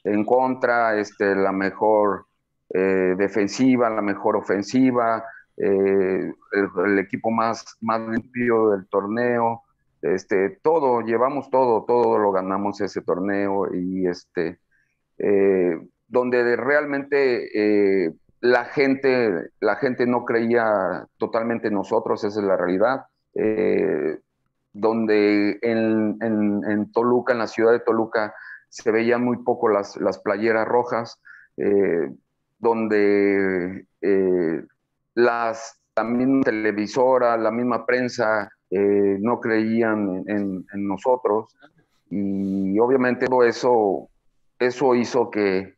en contra, este, la mejor eh, defensiva, la mejor ofensiva, eh, el, equipo más, más limpio del torneo, este, todo, llevamos todo, todo lo ganamos ese torneo y este, eh, donde realmente la gente, la gente no creía totalmente en nosotros, esa es la realidad. donde en, en Toluca, en la ciudad de Toluca, se veían muy poco las, playeras rojas, eh, donde eh, las, la misma televisora, la misma prensa eh, no creían en, nosotros. Y obviamente todo eso, eso hizo que,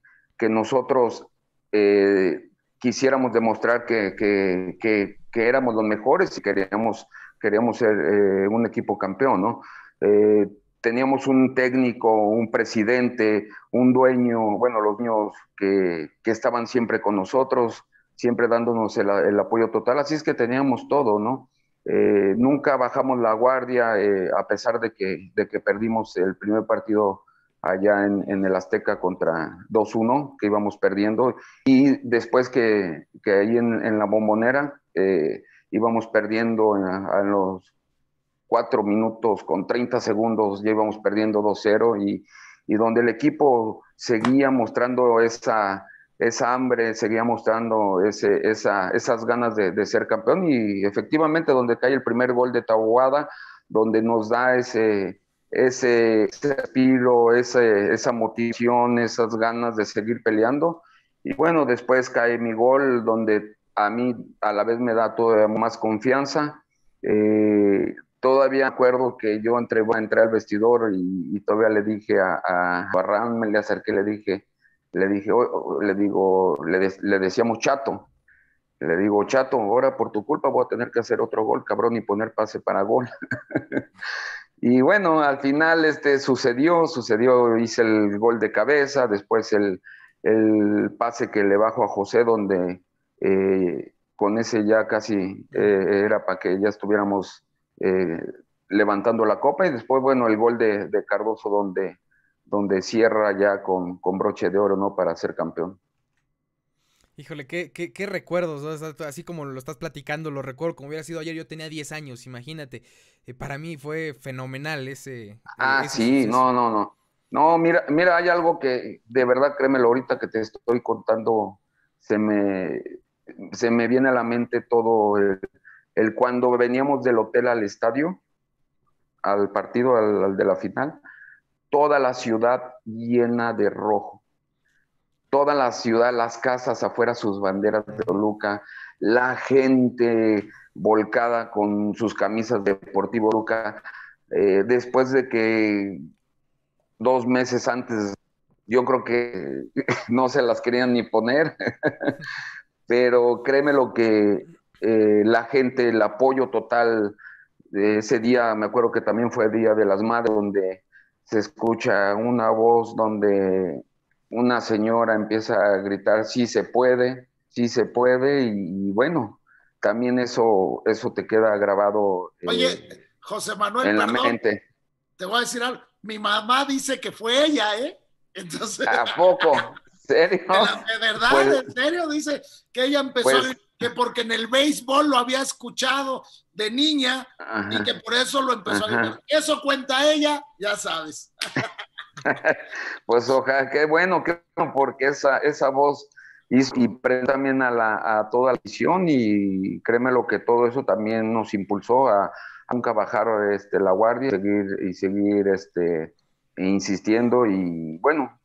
nosotros quisiéramos demostrar que, éramos los mejores y queríamos, queríamos ser un equipo campeón, ¿no? teníamos un técnico, un presidente, un dueño, bueno, los niños que, estaban siempre con nosotros, siempre dándonos el, apoyo total, así es que teníamos todo, ¿no? Eh, nunca bajamos la guardia, eh, a pesar de que, de que perdimos el primer partido allá en, el Azteca contra 2-1, que íbamos perdiendo, y después que, ahí en, la bombonera eh, íbamos perdiendo a los cuatro minutos con 30 segundos ya íbamos perdiendo 2-0 y, y, donde el equipo seguía mostrando esa, esa hambre, seguía mostrando ese, esa, esas ganas de, ser campeón y efectivamente donde cae el primer gol de Taboada, donde nos da ese, ese, esa motivación, esas ganas de seguir peleando. Y bueno, después cae mi gol donde a mí a la vez me da todavía más confianza. Eh, Todavía acuerdo que yo entré, entrar al vestidor y, todavía le dije a, a me le acerqué, le dije, le dije, le digo, le, decíamos chato, le digo, chato, ahora por tu culpa voy a tener que hacer otro gol, cabrón, y poner pase para gol. [laughs] y bueno, al final este sucedió, sucedió, hice el gol de cabeza, después el, pase que le bajo a José, donde eh, con ese ya casi eh, era para que ya estuviéramos eh, levantando la copa y después, bueno, el gol de, Cardoso donde, donde cierra ya con, con, broche de oro, ¿no? Para ser campeón. Híjole, qué, qué, recuerdos, así como lo estás platicando, lo recuerdo, como hubiera sido ayer, yo tenía 10 años, imagínate, eh, para mí fue fenomenal ese... Eh, ah, sí, no, no, no. No, mira, mira, hay algo que de verdad, créemelo, ahorita que te estoy contando, se me, se me viene a la mente todo el cuando veníamos del hotel al estadio, al partido, al, de la final, toda la ciudad llena de rojo. Toda la ciudad, las casas afuera, sus banderas de Toluca, la gente volcada con sus camisas de Deportivo Luca. Eh, después de que dos meses antes, yo creo que [laughs] no se las querían ni poner, [laughs] pero créeme lo que eh, la gente, el apoyo total. ese día, me acuerdo que también fue Día de las Madres, donde se escucha una voz donde una señora empieza a gritar, sí se puede, sí se puede, y, bueno, también eso, eso te queda grabado. Eh, Oye, José Manuel, en la mente. te voy a decir algo, mi mamá dice que fue ella, ¿eh? Entonces... ¿A poco? ¿Serio? [laughs] De, verdad, pues en serio, dice que ella empezó pues a que porque en el béisbol lo había escuchado de niña y que por eso lo empezó a vivir. Eso cuenta ella, ya sabes. [laughs] pues ojalá, qué bueno, qué bueno, porque esa, esa voz hizo, y también a, la, a toda la visión y créeme lo que todo eso también nos impulsó a, nunca bajar este, la guardia y seguir, y seguir este, insistiendo y bueno,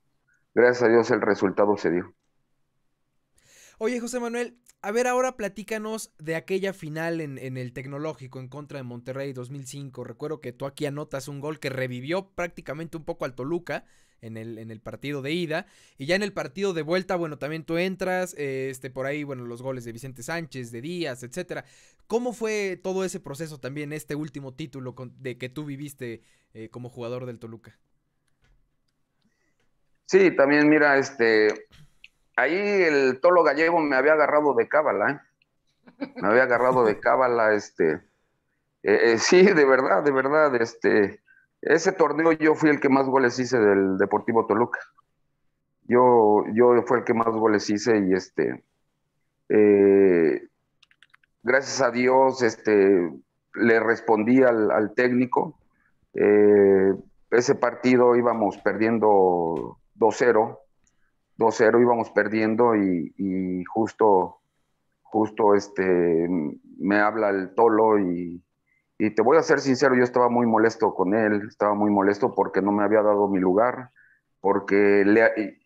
gracias a Dios el resultado se dio. Oye, José Manuel, a ver, ahora platícanos de aquella final en, el Tecnológico en contra de Monterrey 2005. Recuerdo que tú aquí anotas un gol que revivió prácticamente un poco al Toluca en el, partido de ida. Y ya en el partido de vuelta, bueno, también tú entras, eh, este, por ahí, bueno, los goles de Vicente Sánchez, de Díaz, etcétera. ¿Cómo fue todo ese proceso también, este último título de que tú viviste eh, como jugador del Toluca? Sí, también mira, este, ahí el tolo gallego me había agarrado de cábala, ¿eh? me había agarrado de [laughs] cábala, este, eh, eh, sí, de verdad, de verdad, este, ese torneo yo fui el que más goles hice del Deportivo Toluca. Yo, yo fue el que más goles hice y este, eh, gracias a Dios, este, le respondí al, al técnico. ese partido íbamos perdiendo 2-0 2-0 íbamos perdiendo y, justo, justo este, me habla el tolo y, te voy a ser sincero, yo estaba muy molesto con él, estaba muy molesto porque no me había dado mi lugar, porque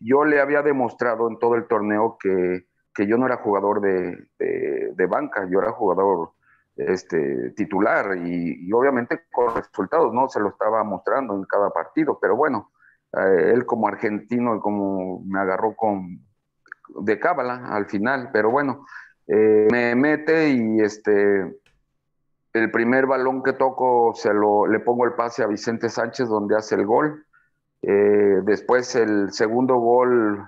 yo le había demostrado en todo el torneo que, yo no era jugador de, banca, yo era jugador este, titular y, y obviamente con resultados, ¿no? Se lo estaba mostrando en cada partido, pero bueno eh, él como argentino, como me agarró con de cábala al final, pero bueno, eh, me mete y este el primer balón que toco se lo le pongo el pase a Vicente Sánchez donde hace el gol. Eh, después el segundo gol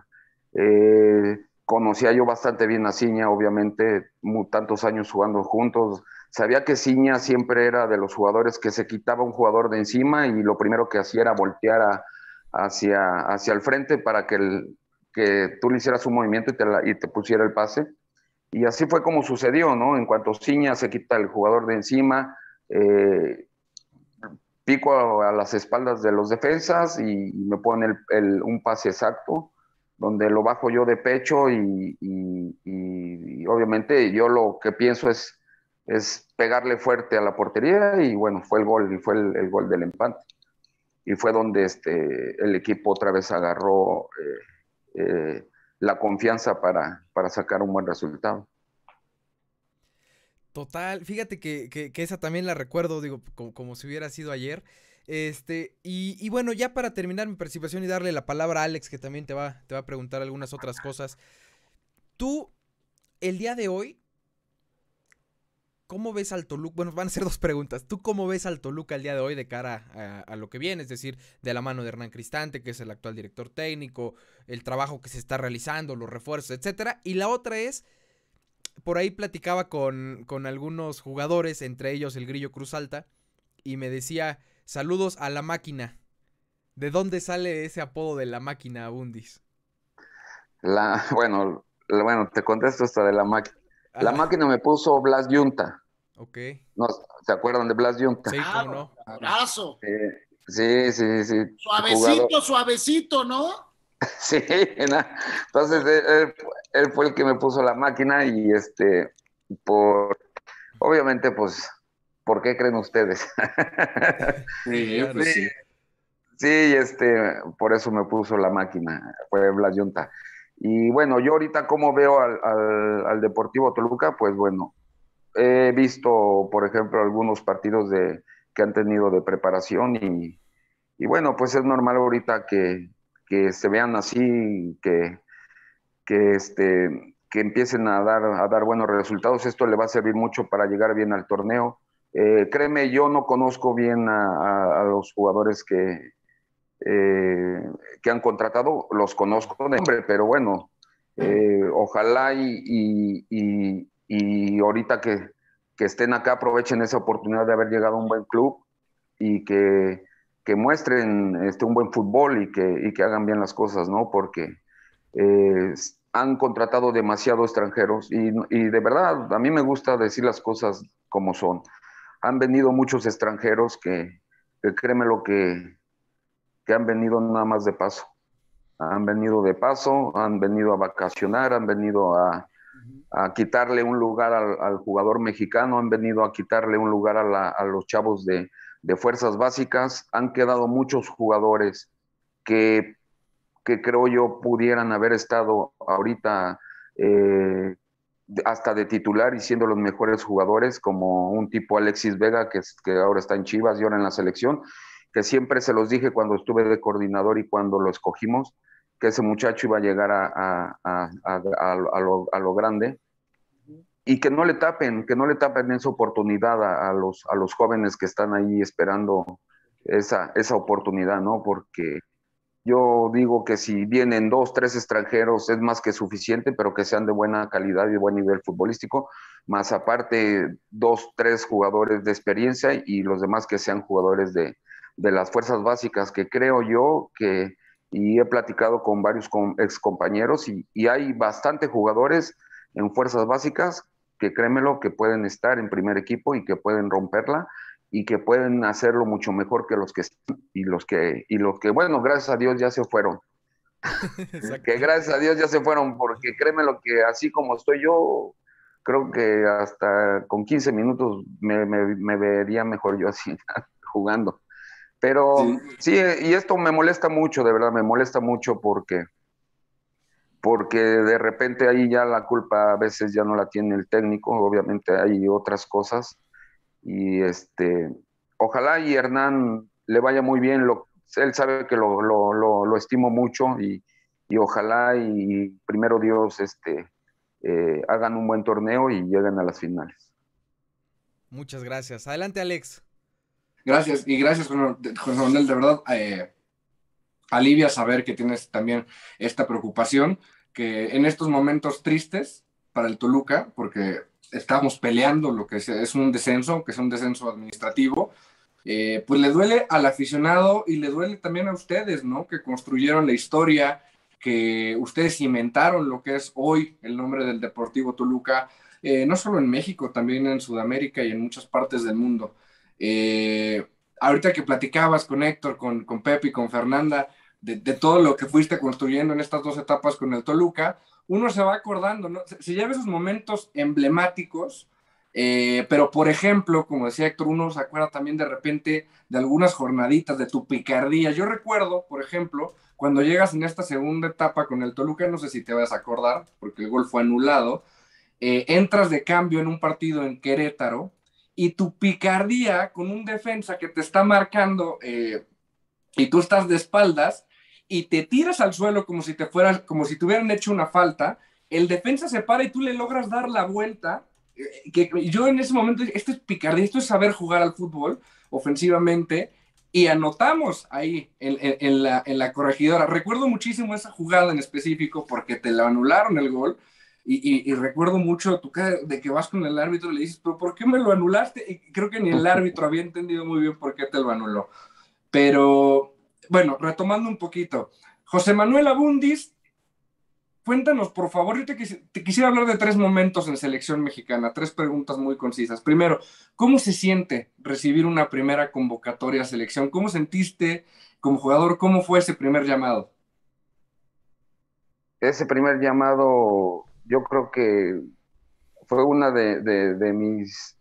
conocía yo bastante bien a Ciña, obviamente, tantos años jugando juntos. Sabía que Ciña siempre era de los jugadores que se quitaba un jugador de encima y lo primero que hacía era voltear a, hacia, hacia el frente para que, el, que tú le hicieras un movimiento y te, pusiera el pase. Y así fue como sucedió, ¿no? En cuanto Ciña se quita el jugador de encima, eh, pico a, las espaldas de los defensas y, me pone un pase exacto, donde lo bajo yo de pecho y, obviamente yo lo que pienso es, es pegarle fuerte a la portería y bueno, fue el gol, y fue el gol del empate y fue donde este, el equipo otra vez agarró eh, eh, la confianza para, para sacar un buen resultado. Total, fíjate que, esa también la recuerdo, digo, como, si hubiera sido ayer. Este, y, y, bueno, ya para terminar mi participación y darle la palabra a Alex, que también te va, te va a preguntar algunas otras cosas. Tú, el día de hoy, ¿Cómo ves al Toluca? Bueno, van a ser [laughs] dos preguntas. ¿Tú cómo ves al Toluca el día de hoy de cara a, lo que viene? Es decir, de la mano de Hernán Cristante, que es el actual director técnico, el trabajo que se está realizando, los refuerzos, etcétera. Y la otra es, por ahí platicaba con, algunos jugadores, entre ellos el Grillo Cruz Alta, y me decía, saludos a la máquina. ¿De dónde sale ese apodo de la máquina, Undis? La, bueno, bueno, te contesto hasta de la máquina. La máquina me puso Blas Yunta. ¿Se acuerdan de Blas Junta? Sí, no. sí, sí, sí. Suavecito, suavecito, ¿no? [laughs] sí, entonces él, fue el que me puso la máquina y este, por, obviamente, pues, ¿por qué creen ustedes? [laughs] sí, sí. Sí, este, por eso me puso la máquina, fue Blas Junta. Y bueno, yo ahorita como veo al, al, al, Deportivo Toluca, pues bueno, he visto, por ejemplo, algunos partidos de, que han tenido de preparación y, bueno, pues es normal ahorita que, se vean así, que, que, este, que empiecen a dar, a dar buenos resultados. Esto le va a servir mucho para llegar bien al torneo. Eh, créeme, yo no conozco bien a, los jugadores que, eh, que han contratado, los conozco de pero bueno, mm. eh, ojalá y, y ahorita que, estén acá aprovechen esa oportunidad de haber llegado a un buen club y que, muestren este, un buen fútbol y que, hagan bien las cosas, ¿no? Porque eh, han contratado demasiados extranjeros y, de verdad, a mí me gusta decir las cosas como son. Han venido muchos extranjeros que, que créeme lo que, que han venido nada más de paso. Han venido de paso, han venido a vacacionar, han venido a, a quitarle un lugar al, jugador mexicano, han venido a quitarle un lugar a, los chavos de, fuerzas básicas, han quedado muchos jugadores que, que creo yo pudieran haber estado ahorita eh, hasta de titular y siendo los mejores jugadores, como un tipo Alexis Vega, que, que ahora está en Chivas y ahora en la selección, que siempre se los dije cuando estuve de coordinador y cuando lo escogimos, que ese muchacho iba a llegar a, lo, grande y que no le tapen, que no le tapen esa oportunidad a, los, a los jóvenes que están ahí esperando esa, esa oportunidad, ¿no? Porque yo digo que si vienen dos, tres extranjeros es más que suficiente, pero que sean de buena calidad y de buen nivel futbolístico, más aparte dos, tres jugadores de experiencia y los demás que sean jugadores de, de las fuerzas básicas, que creo yo que y he platicado con varios ex excompañeros y, hay bastantes jugadores en fuerzas básicas que créemelo que pueden estar en primer equipo y que pueden romperla y que pueden hacerlo mucho mejor que los que y los que y los que bueno gracias a Dios ya se fueron [laughs] que gracias a Dios ya se fueron porque créemelo que así como estoy yo creo que hasta con 15 minutos me vería mejor yo así [laughs] jugando pero sí. y esto me molesta mucho, de verdad, me molesta mucho porque, porque de repente ahí ya la culpa a veces ya no la tiene el técnico, obviamente hay otras cosas. Y este, ojalá y Hernán le vaya muy bien, él sabe que lo, estimo mucho y, ojalá y primero Dios este, eh, hagan un buen torneo y lleguen a las finales. Muchas gracias. Adelante, Alex. Gracias, y gracias, José Manuel, de verdad. Eh, alivia saber que tienes también esta preocupación, que en estos momentos tristes para el Toluca, porque estamos peleando lo que es un descenso, que es un descenso administrativo, eh, pues le duele al aficionado y le duele también a ustedes, ¿no? Que construyeron la historia, que ustedes inventaron lo que es hoy el nombre del Deportivo Toluca, eh, no solo en México, también en Sudamérica y en muchas partes del mundo. Eh, ahorita que platicabas con Héctor, con, con Pepe y con Fernanda, de, todo lo que fuiste construyendo en estas dos etapas con el Toluca, uno se va acordando, ¿no? se, lleva esos momentos emblemáticos, eh, pero por ejemplo, como decía Héctor, uno se acuerda también de repente de algunas jornaditas, de tu picardía. Yo recuerdo, por ejemplo, cuando llegas en esta segunda etapa con el Toluca, no sé si te vas a acordar, porque el gol fue anulado, eh, entras de cambio en un partido en Querétaro, y tu picardía con un defensa que te está marcando eh, y tú estás de espaldas y te tiras al suelo como si te fueras, como si tuvieran hubieran hecho una falta, el defensa se para y tú le logras dar la vuelta. Eh, que yo en ese momento, esto es picardía, esto es saber jugar al fútbol ofensivamente y anotamos ahí en, la, en, la, corregidora. Recuerdo muchísimo esa jugada en específico porque te la anularon el gol y, recuerdo mucho de que vas con el árbitro y le dices, pero ¿por qué me lo anulaste? Y creo que ni el árbitro había entendido muy bien por qué te lo anuló. Pero bueno, retomando un poquito, José Manuel Abundis, cuéntanos por favor, yo te, te quisiera hablar de tres momentos en selección mexicana, tres preguntas muy concisas. Primero, ¿cómo se siente recibir una primera convocatoria a selección? ¿Cómo sentiste como jugador? ¿Cómo fue ese primer llamado? Ese primer llamado yo creo que fue una de, mis,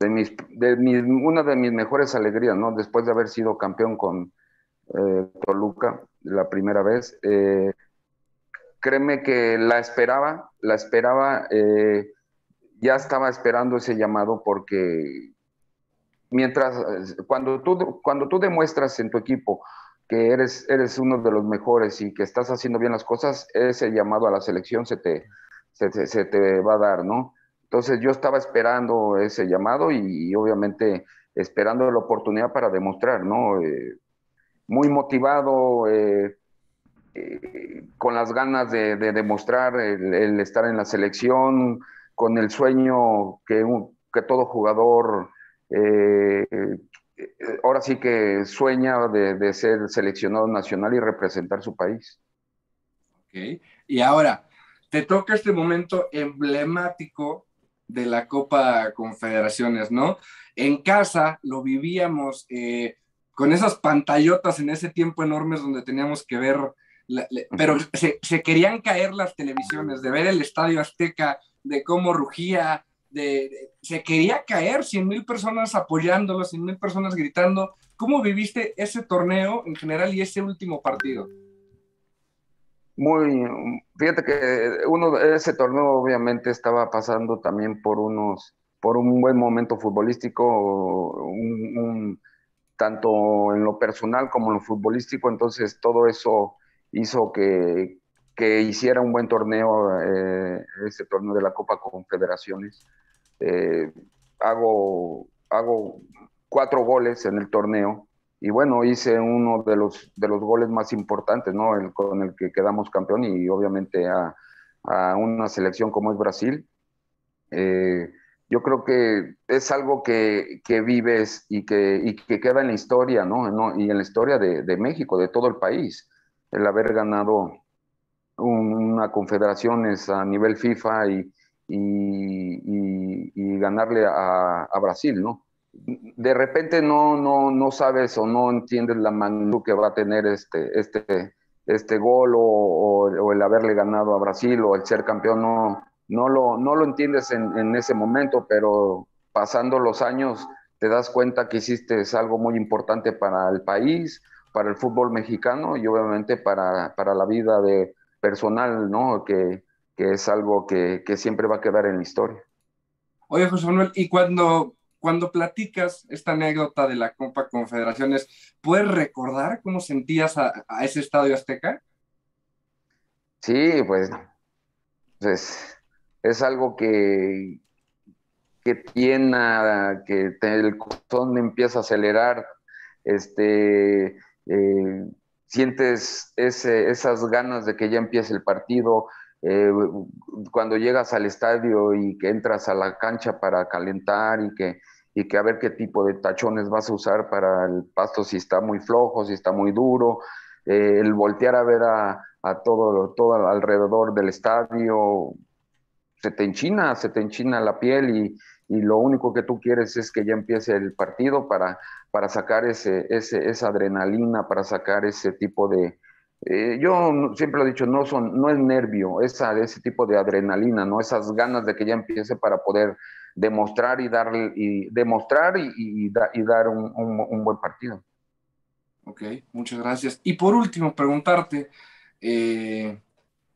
de mis, de mis, una de mis mejores alegrías, ¿no? Después de haber sido campeón con eh, Toluca la primera vez, eh, créeme que la esperaba, la esperaba, eh, ya estaba esperando ese llamado porque mientras, cuando tú, cuando tú demuestras en tu equipo que eres, eres uno de los mejores y que estás haciendo bien las cosas, ese llamado a la selección se te, se, te va a dar, ¿no? Entonces yo estaba esperando ese llamado y, obviamente esperando la oportunidad para demostrar, ¿no? Eh, muy motivado, eh, eh, con las ganas de, demostrar el, estar en la selección, con el sueño que, todo jugador ahora sí que sueña de, de, ser seleccionado nacional y representar su país. Ok, y ahora, toca este momento emblemático de la Copa Confederaciones, ¿no? En casa lo vivíamos eh, con esas pantallotas en ese tiempo enormes donde teníamos que ver, pero se, querían caer las televisiones, de ver el Estadio Azteca, de cómo rugía, de, se quería caer, 100.000 mil personas apoyándolo, 100 mil personas gritando. ¿Cómo viviste ese torneo en general y ese último partido? muy, fíjate que uno ese torneo obviamente estaba pasando también por unos, por un buen momento futbolístico, tanto en lo personal como en lo futbolístico, entonces todo eso hizo que, hiciera un buen torneo, eh, ese torneo de la Copa Confederaciones. Eh, hago, hago cuatro goles en el torneo y bueno, hice uno de los, de los goles más importantes, ¿no? con el que quedamos campeón y obviamente a, una selección como es Brasil. Eh, yo creo que es algo que, vives y que, y que, queda en la historia, ¿no? Y en la historia de, México, de todo el país, el haber ganado una confederación a nivel FIFA y, ganarle a Brasil, ¿no? de repente no, no, no sabes o no entiendes la magnitud que va a tener este, este, este gol o, el haberle ganado a Brasil o el ser campeón, no, no, lo, no lo entiendes en, ese momento, pero pasando los años te das cuenta que hiciste algo muy importante para el país, para el fútbol mexicano y obviamente para, para la vida de personal, ¿no? que, es algo que, que siempre va a quedar en la historia. Oye, José Manuel, y cuando cuando platicas esta anécdota de la Copa Confederaciones, ¿puedes recordar cómo sentías a, ese estadio azteca? Sí, pues, pues, es algo que, que tiene, que el corazón empieza a acelerar, este, eh, sientes esas ganas de que ya empiece el partido, eh, cuando llegas al estadio y que entras a la cancha para calentar y que y que a ver qué tipo de tachones vas a usar para el pasto, si está muy flojo, si está muy duro, eh, el voltear a ver a, todo, todo alrededor del estadio, se te enchina, se te enchina la piel y, y lo único que tú quieres es que ya empiece el partido para, para sacar ese, esa adrenalina, para sacar ese tipo de... Eh, yo siempre lo he dicho, no, son, no es nervio, esa, ese tipo de adrenalina, ¿no? esas ganas de que ya empiece para poder demostrar y dar y demostrar y, y, dar un, un, buen partido. Ok, muchas gracias. Y por último, preguntarte, eh,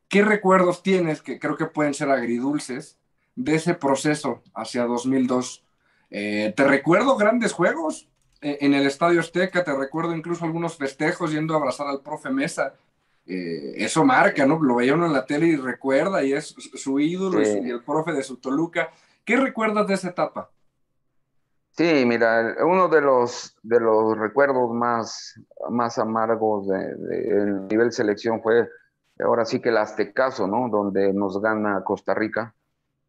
¿qué recuerdos tienes, que creo que pueden ser agridulces, de ese proceso hacia 2002? Eh, te recuerdo grandes juegos eh, en el Estadio Azteca, te recuerdo incluso algunos festejos yendo a abrazar al profe Mesa. eso marca, ¿no? Lo veía uno en la tele y recuerda, y es su ídolo y el profe de su Toluca. ¿Qué recuerdas de esa etapa? Sí, mira, uno de los, de los recuerdos más, más amargos del de, nivel selección fue ahora sí que el Aztecaso, ¿no? Donde nos gana Costa Rica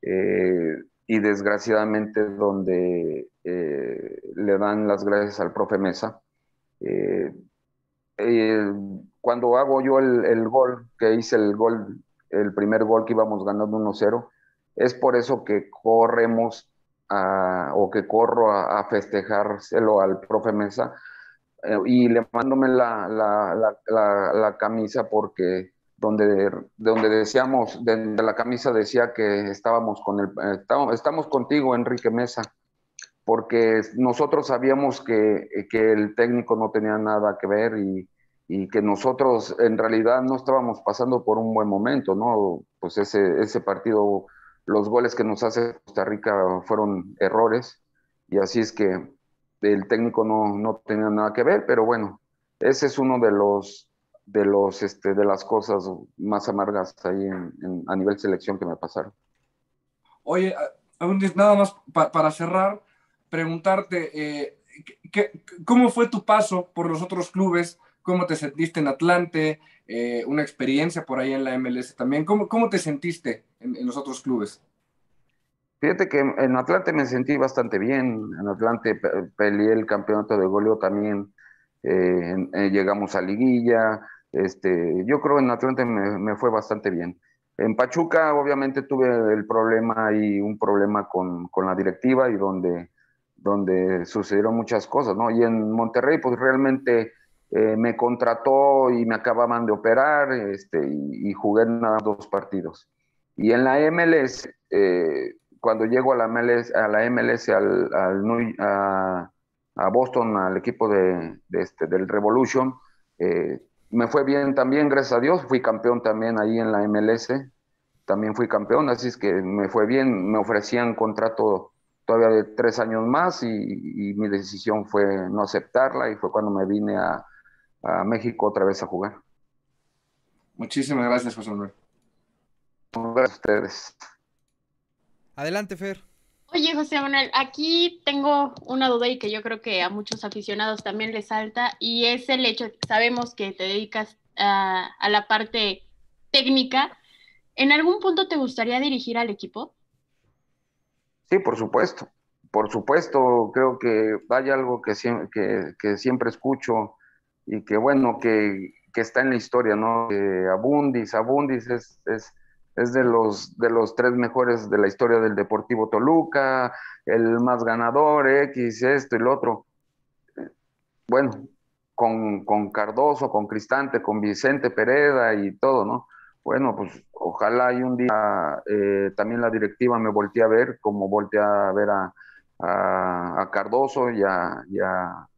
eh, y desgraciadamente donde eh, le dan las gracias al profe Mesa. Eh, cuando hago yo el, gol, que hice el gol, el primer gol que íbamos ganando 1-0, es por eso que corremos o que corro a, festejárselo al profe Mesa eh, y le mandóme la, camisa porque donde, donde decíamos, de, la camisa decía que estábamos con el, eh, estamos, contigo, Enrique Mesa porque nosotros sabíamos que, el técnico no tenía nada que ver y, que nosotros en realidad no estábamos pasando por un buen momento, ¿no? Pues ese, ese partido los goles que nos hace Costa Rica fueron errores y así es que el técnico no, no tenía nada que ver, pero bueno, ese es uno de los de los este, de las cosas más amargas ahí en, a nivel selección que me pasaron. Oye, ah, nada más para cerrar, preguntarte eh, ¿cómo fue tu paso por los otros clubes cómo te sentiste en Atlante, eh, una experiencia por ahí en la MLS también. ¿Cómo, te sentiste en, los otros clubes? Fíjate que en Atlante me sentí bastante bien. En Atlante peleé el campeonato de goleo también. Eh, eh, llegamos a liguilla. Este, yo creo que en Atlante me, fue bastante bien. En Pachuca, obviamente, tuve el problema y un problema con, la directiva y donde, donde sucedieron muchas cosas, ¿no? Y en Monterrey, pues realmente eh, me contrató y me acababan de operar este, y, jugué nada dos partidos. Y en la MLS, eh, cuando llego a la MLS, a la MLS al, a, Boston, al equipo de, este, del Revolution, eh, me fue bien también, gracias a Dios. Fui campeón también ahí en la MLS. También fui campeón, así es que me fue bien. Me ofrecían contrato todavía de tres años más y mi decisión fue no aceptarla y fue cuando me vine a, a México otra vez a jugar. Muchísimas gracias, José Manuel. Gracias a ustedes. Adelante, Fer. Oye, José Manuel, aquí tengo una duda y que yo creo que a muchos aficionados también les salta, y es el hecho, sabemos que te dedicas ah, a, la parte técnica. ¿En algún punto te gustaría dirigir al equipo? Sí, por supuesto. Por supuesto, creo que hay algo que, que siempre escucho y que bueno, que, está en la historia, ¿no? Abundis, Abundis es, es, es, de, los, de los tres mejores de la historia del Deportivo Toluca, el más ganador, X, esto y lo otro. Bueno, con, Cardoso, con Cristante, con Vicente Pereda y todo, ¿no? Bueno, pues ojalá y un día eh, también la directiva me voltea a ver, como voltea a ver a, Cardoso y a, y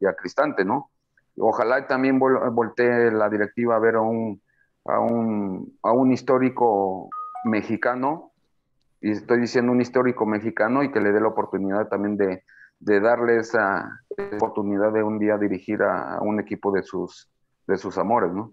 a Cristante, ¿no? Ojalá también volte voltee la directiva a ver a un, a un, a un histórico mexicano, y estoy diciendo un histórico mexicano, y que le dé la oportunidad también de, darle esa oportunidad de un día dirigir a, a un equipo de sus, de sus amores, ¿no?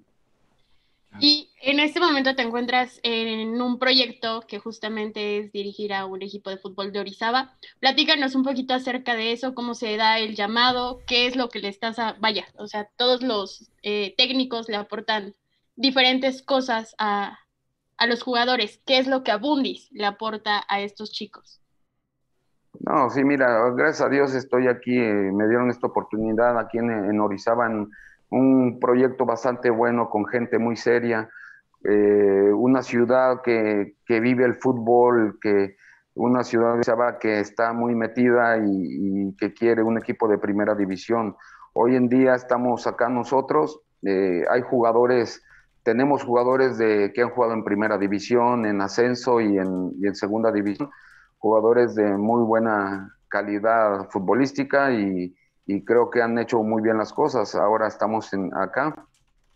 Y en este momento te encuentras en un proyecto que justamente es dirigir a un equipo de fútbol de Orizaba. Platícanos un poquito acerca de eso, cómo se da el llamado, qué es lo que le estás a... Vaya, o sea, todos los eh, técnicos le aportan diferentes cosas a, a los jugadores. ¿Qué es lo que Abundis le aporta a estos chicos? No, sí, mira, gracias a Dios estoy aquí, eh, me dieron esta oportunidad aquí en, en Orizaba, en, un proyecto bastante bueno con gente muy seria, eh, una ciudad que, vive el fútbol, que una ciudad que está muy metida y, que quiere un equipo de primera división. Hoy en día estamos acá nosotros, eh, hay jugadores, tenemos jugadores de, que han jugado en primera división, en ascenso y en, y en segunda división, jugadores de muy buena calidad futbolística y, y creo que han hecho muy bien las cosas. Ahora estamos en, acá.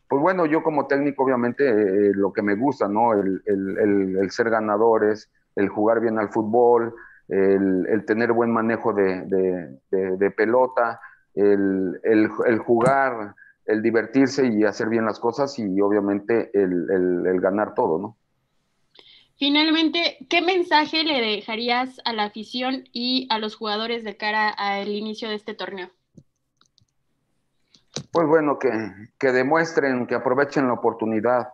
Pues bueno, yo como técnico obviamente eh, eh, lo que me gusta, ¿no? El, el, ser ganadores, el jugar bien al fútbol, el, tener buen manejo de, de pelota, el, jugar, el divertirse y hacer bien las cosas y obviamente el ganar todo, ¿no? Finalmente, ¿qué mensaje le dejarías a la afición y a los jugadores de cara al inicio de este torneo? pues bueno, que, demuestren, que aprovechen la oportunidad,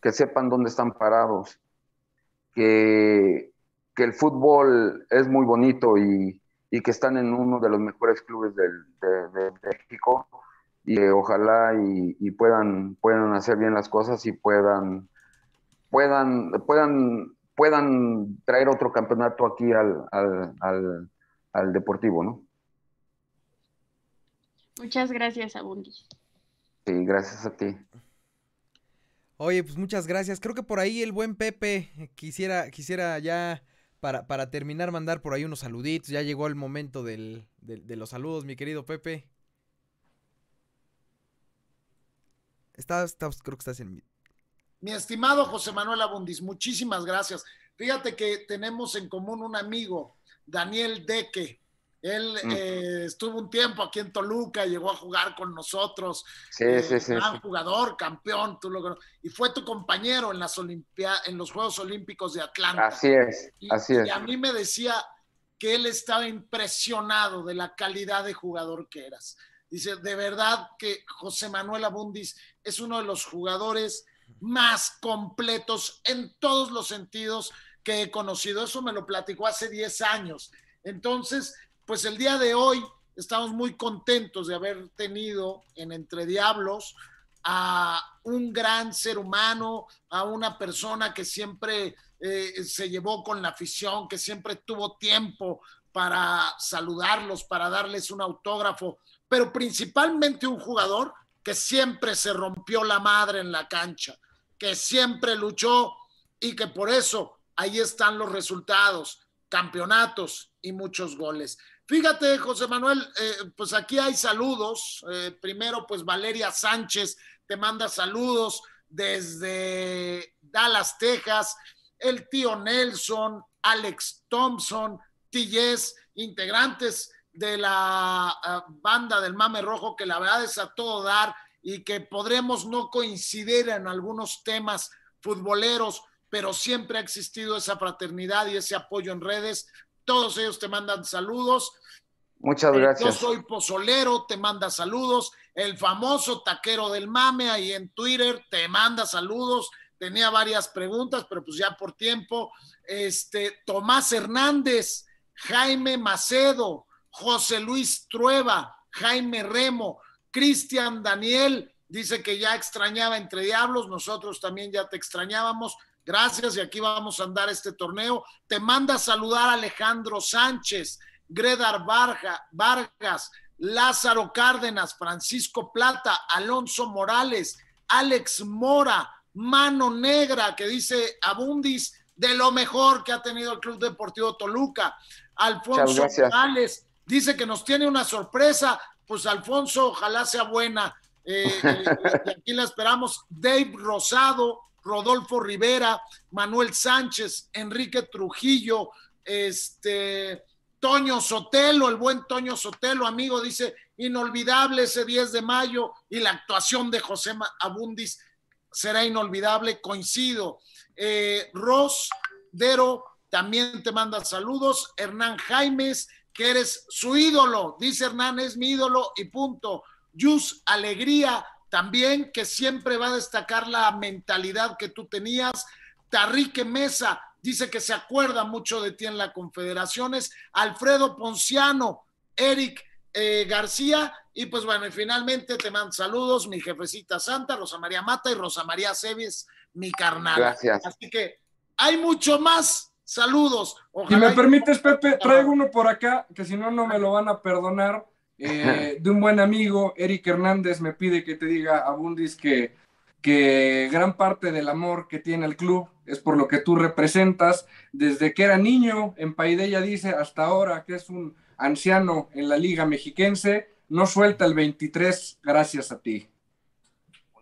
que sepan dónde están parados, que, el fútbol es muy bonito y, que están en uno de los mejores clubes del, de, México y ojalá y, puedan, puedan hacer bien las cosas y puedan, puedan, puedan, puedan traer otro campeonato aquí al, al, al, al deportivo, ¿no? Muchas gracias, Abundis. Sí, gracias a ti. Oye, pues muchas gracias. Creo que por ahí el buen Pepe quisiera, quisiera ya para, terminar mandar por ahí unos saluditos. Ya llegó el momento del, de los saludos, mi querido Pepe. creo que estás en Mi estimado José Manuel Abundis, muchísimas gracias. Fíjate que tenemos en común un amigo, Daniel Deque, él eh, estuvo un tiempo aquí en Toluca, llegó a jugar con nosotros. Sí, eh, sí, Gran jugador, campeón, tú lo Y fue tu compañero en, las en los Juegos Olímpicos de Atlanta. Así es, así es. Y a mí me decía que él estaba impresionado de la calidad de jugador que eras. Dice, de verdad que José Manuel Abundis es uno de los jugadores más completos en todos los sentidos que he conocido. Eso me lo platicó hace 10 años. Entonces, pues el día de hoy estamos muy contentos de haber tenido en Entre Diablos a un gran ser humano, a una persona que siempre eh, se llevó con la afición, que siempre tuvo tiempo para saludarlos, para darles un autógrafo, pero principalmente un jugador que siempre se rompió la madre en la cancha, que siempre luchó y que por eso ahí están los resultados, campeonatos y muchos goles. Fíjate, José Manuel, eh, pues aquí hay saludos. Eh, primero, pues Valeria Sánchez te manda saludos desde Dallas, Texas. El tío Nelson, Alex Thompson, TJs, integrantes de la ah, banda del Mame Rojo, que la verdad es a todo dar y que podremos no coincidir en algunos temas futboleros, pero siempre ha existido esa fraternidad y ese apoyo en redes. Todos ellos te mandan saludos. Muchas eh, gracias. Yo soy Pozolero, te manda saludos. El famoso taquero del mame ahí en Twitter te manda saludos. Tenía varias preguntas, pero pues ya por tiempo. Este, Tomás Hernández, Jaime Macedo, José Luis Trueba, Jaime Remo, Cristian Daniel, dice que ya extrañaba entre diablos, nosotros también ya te extrañábamos. Gracias y aquí vamos a andar este torneo. Te manda a saludar Alejandro Sánchez, Gredar Vargas, Lázaro Cárdenas, Francisco Plata, Alonso Morales, Alex Mora, Mano Negra, que dice Abundis, de lo mejor que ha tenido el Club Deportivo Toluca. Alfonso Morales dice que nos tiene una sorpresa. Pues Alfonso, ojalá sea buena. Eh, eh, [laughs] eh, y aquí la esperamos. Dave Rosado, Rodolfo Rivera, Manuel Sánchez, Enrique Trujillo, este, Toño Sotelo, el buen Toño Sotelo, amigo, dice, inolvidable ese 10 de mayo y la actuación de José Abundis será inolvidable, coincido. Eh, Ros Dero también te manda saludos. Hernán Jaimes, que eres su ídolo, dice Hernán, es mi ídolo y punto. Yus Alegría, también que siempre va a destacar la mentalidad que tú tenías. Tarrique Mesa dice que se acuerda mucho de ti en las confederaciones. Alfredo Ponciano, Eric eh, García. Y pues bueno, y finalmente te mando saludos, mi jefecita santa, Rosa María Mata y Rosa María Seves, mi carnal. Gracias. Así que hay mucho más. Saludos. si me permites, Pepe, traigo uno por acá, que si no, no me lo van a perdonar. Eh, de un buen amigo, Eric Hernández, me pide que te diga a Bundis que, que gran parte del amor que tiene el club es por lo que tú representas. Desde que era niño en Paideya, dice, hasta ahora que es un anciano en la Liga Mexiquense, no suelta el 23 gracias a ti.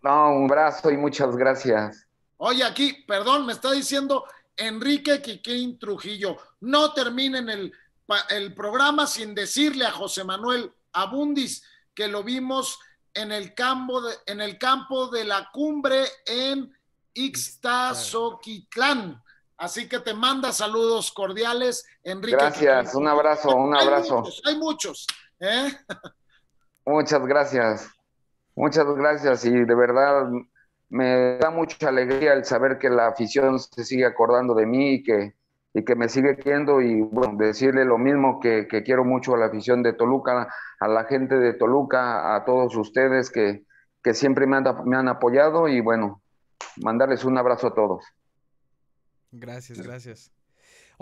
No, un abrazo y muchas gracias. Oye, aquí, perdón, me está diciendo Enrique Quiquín Trujillo, no terminen el programa sin decirle a José Manuel Abundis, que lo vimos en el campo de, en el campo de la cumbre en Ixtazoquitlán. Así que te manda saludos cordiales, Enrique. Gracias, un abrazo, un abrazo. Hay muchos, hay muchos ¿eh? [laughs] Muchas gracias, muchas gracias y de verdad me da mucha alegría el saber que la afición se sigue acordando de mí y que y que me sigue queriendo y bueno, decirle lo mismo que, quiero mucho a la afición de Toluca, a la gente de Toluca, a todos ustedes que, que siempre me han, me han apoyado y bueno, mandarles un abrazo a todos. Gracias, gracias.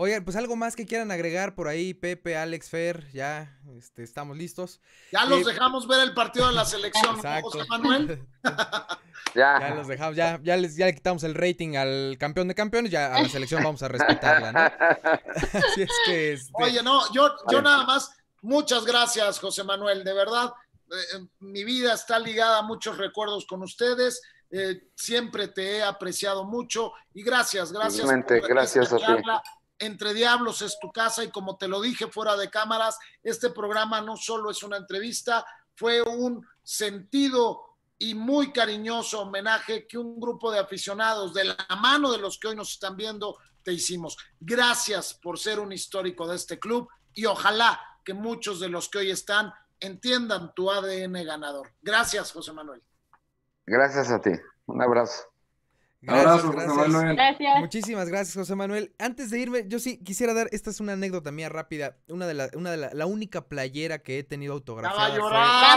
Oigan, pues algo más que quieran agregar por ahí, Pepe, Alex, Fer, ya este, estamos listos. Ya los eh, dejamos ver el partido de la selección, José Manuel. [laughs] ya. ya. los dejamos, ya, les, ya le quitamos el rating al campeón de campeones, ya a la selección vamos a respetarla, ¿no? [laughs] Así es que. Este Oye, no, yo, nada más, muchas gracias, José Manuel, de verdad. Eh, mi vida está ligada a muchos recuerdos con ustedes. Eh, siempre te he apreciado mucho y gracias, gracias. Por gracias a ti. Entre Diablos es tu casa y como te lo dije fuera de cámaras, este programa no solo es una entrevista, fue un sentido y muy cariñoso homenaje que un grupo de aficionados de la mano de los que hoy nos están viendo te hicimos. Gracias por ser un histórico de este club y ojalá que muchos de los que hoy están entiendan tu ADN ganador. Gracias, José Manuel. Gracias a ti. Un abrazo. Gracias, gracias. Manuel. Muchísimas gracias, José Manuel. Antes de irme, yo sí quisiera dar, esta es una anécdota mía rápida, una de la, una de la, única playera que he tenido autografiada. Vas a llorar.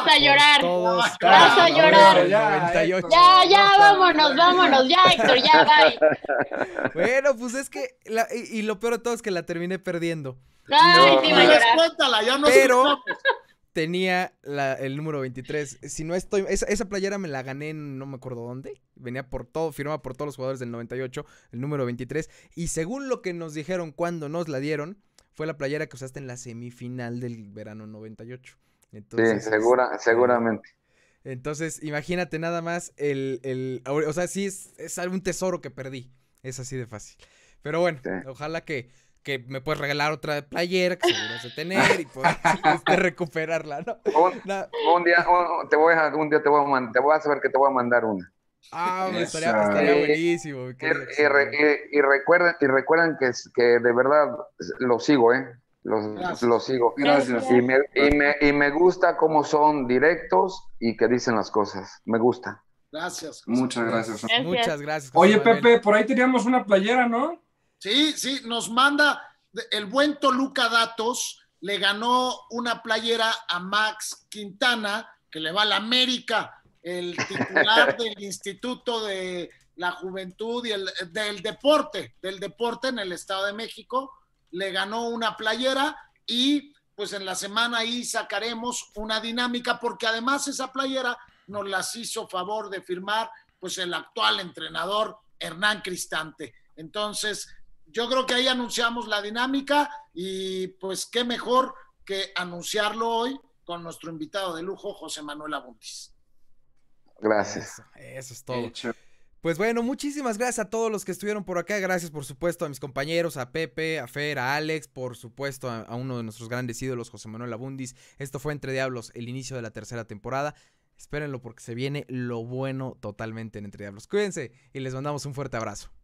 vas a llorar. a llorar. Ya, ya, vámonos, vámonos, ya, Héctor, ya, bye. Bueno, pues es que, la, y, lo peor de todo es que la terminé perdiendo. Ay, no, sí, Cuéntala, ya no Pero, tenía el número 23. Si no estoy. Esa, playera me la gané no me acuerdo dónde. Venía por todo, firmaba por todos los jugadores del 98, el número 23. Y según lo que nos dijeron cuando nos la dieron, fue la playera que usaste en la semifinal del verano 98. Entonces, sí, este, seguramente. Entonces, imagínate nada más el. o sea, sí es, es un tesoro que perdí. Es así de fácil. Pero bueno, ojalá que que me puedes regalar otra playera que seguro de tener y poder [laughs] este, recuperarla, ¿no? Un, día, te voy a, un día te voy a mandar, te voy a saber que te voy a mandar una. Ah, estaría, buenísimo. Y, y, recuerden, y que, de verdad lo sigo, ¿eh? Los, sigo. Gracias. Y me, y, me, gusta cómo son directos y que dicen las cosas. Me gusta. Gracias. Muchas gracias. Muchas gracias. Oye, Pepe, por ahí teníamos una playera, ¿no? Sí, sí, nos manda el buen Toluca Datos, le ganó una playera a Max Quintana, que le va a la América, el titular [laughs] del Instituto de la Juventud y el, del Deporte, del Deporte en el Estado de México, le ganó una playera y pues en la semana ahí sacaremos una dinámica porque además esa playera nos las hizo favor de firmar pues el actual entrenador Hernán Cristante. Entonces, yo creo que ahí anunciamos la dinámica y pues qué mejor que anunciarlo hoy con nuestro invitado de lujo, José Manuel Abundis. Gracias. Eso, es todo. Pues bueno, muchísimas gracias a todos los que estuvieron por acá. Gracias, por supuesto, a mis compañeros, a Pepe, a Fer, a Alex, por supuesto, a, a uno de nuestros grandes ídolos, José Manuel Abundis. Esto fue Entre Diablos, el inicio de la tercera temporada. Espérenlo porque se viene lo bueno totalmente en Entre Diablos. Cuídense y les mandamos un fuerte abrazo.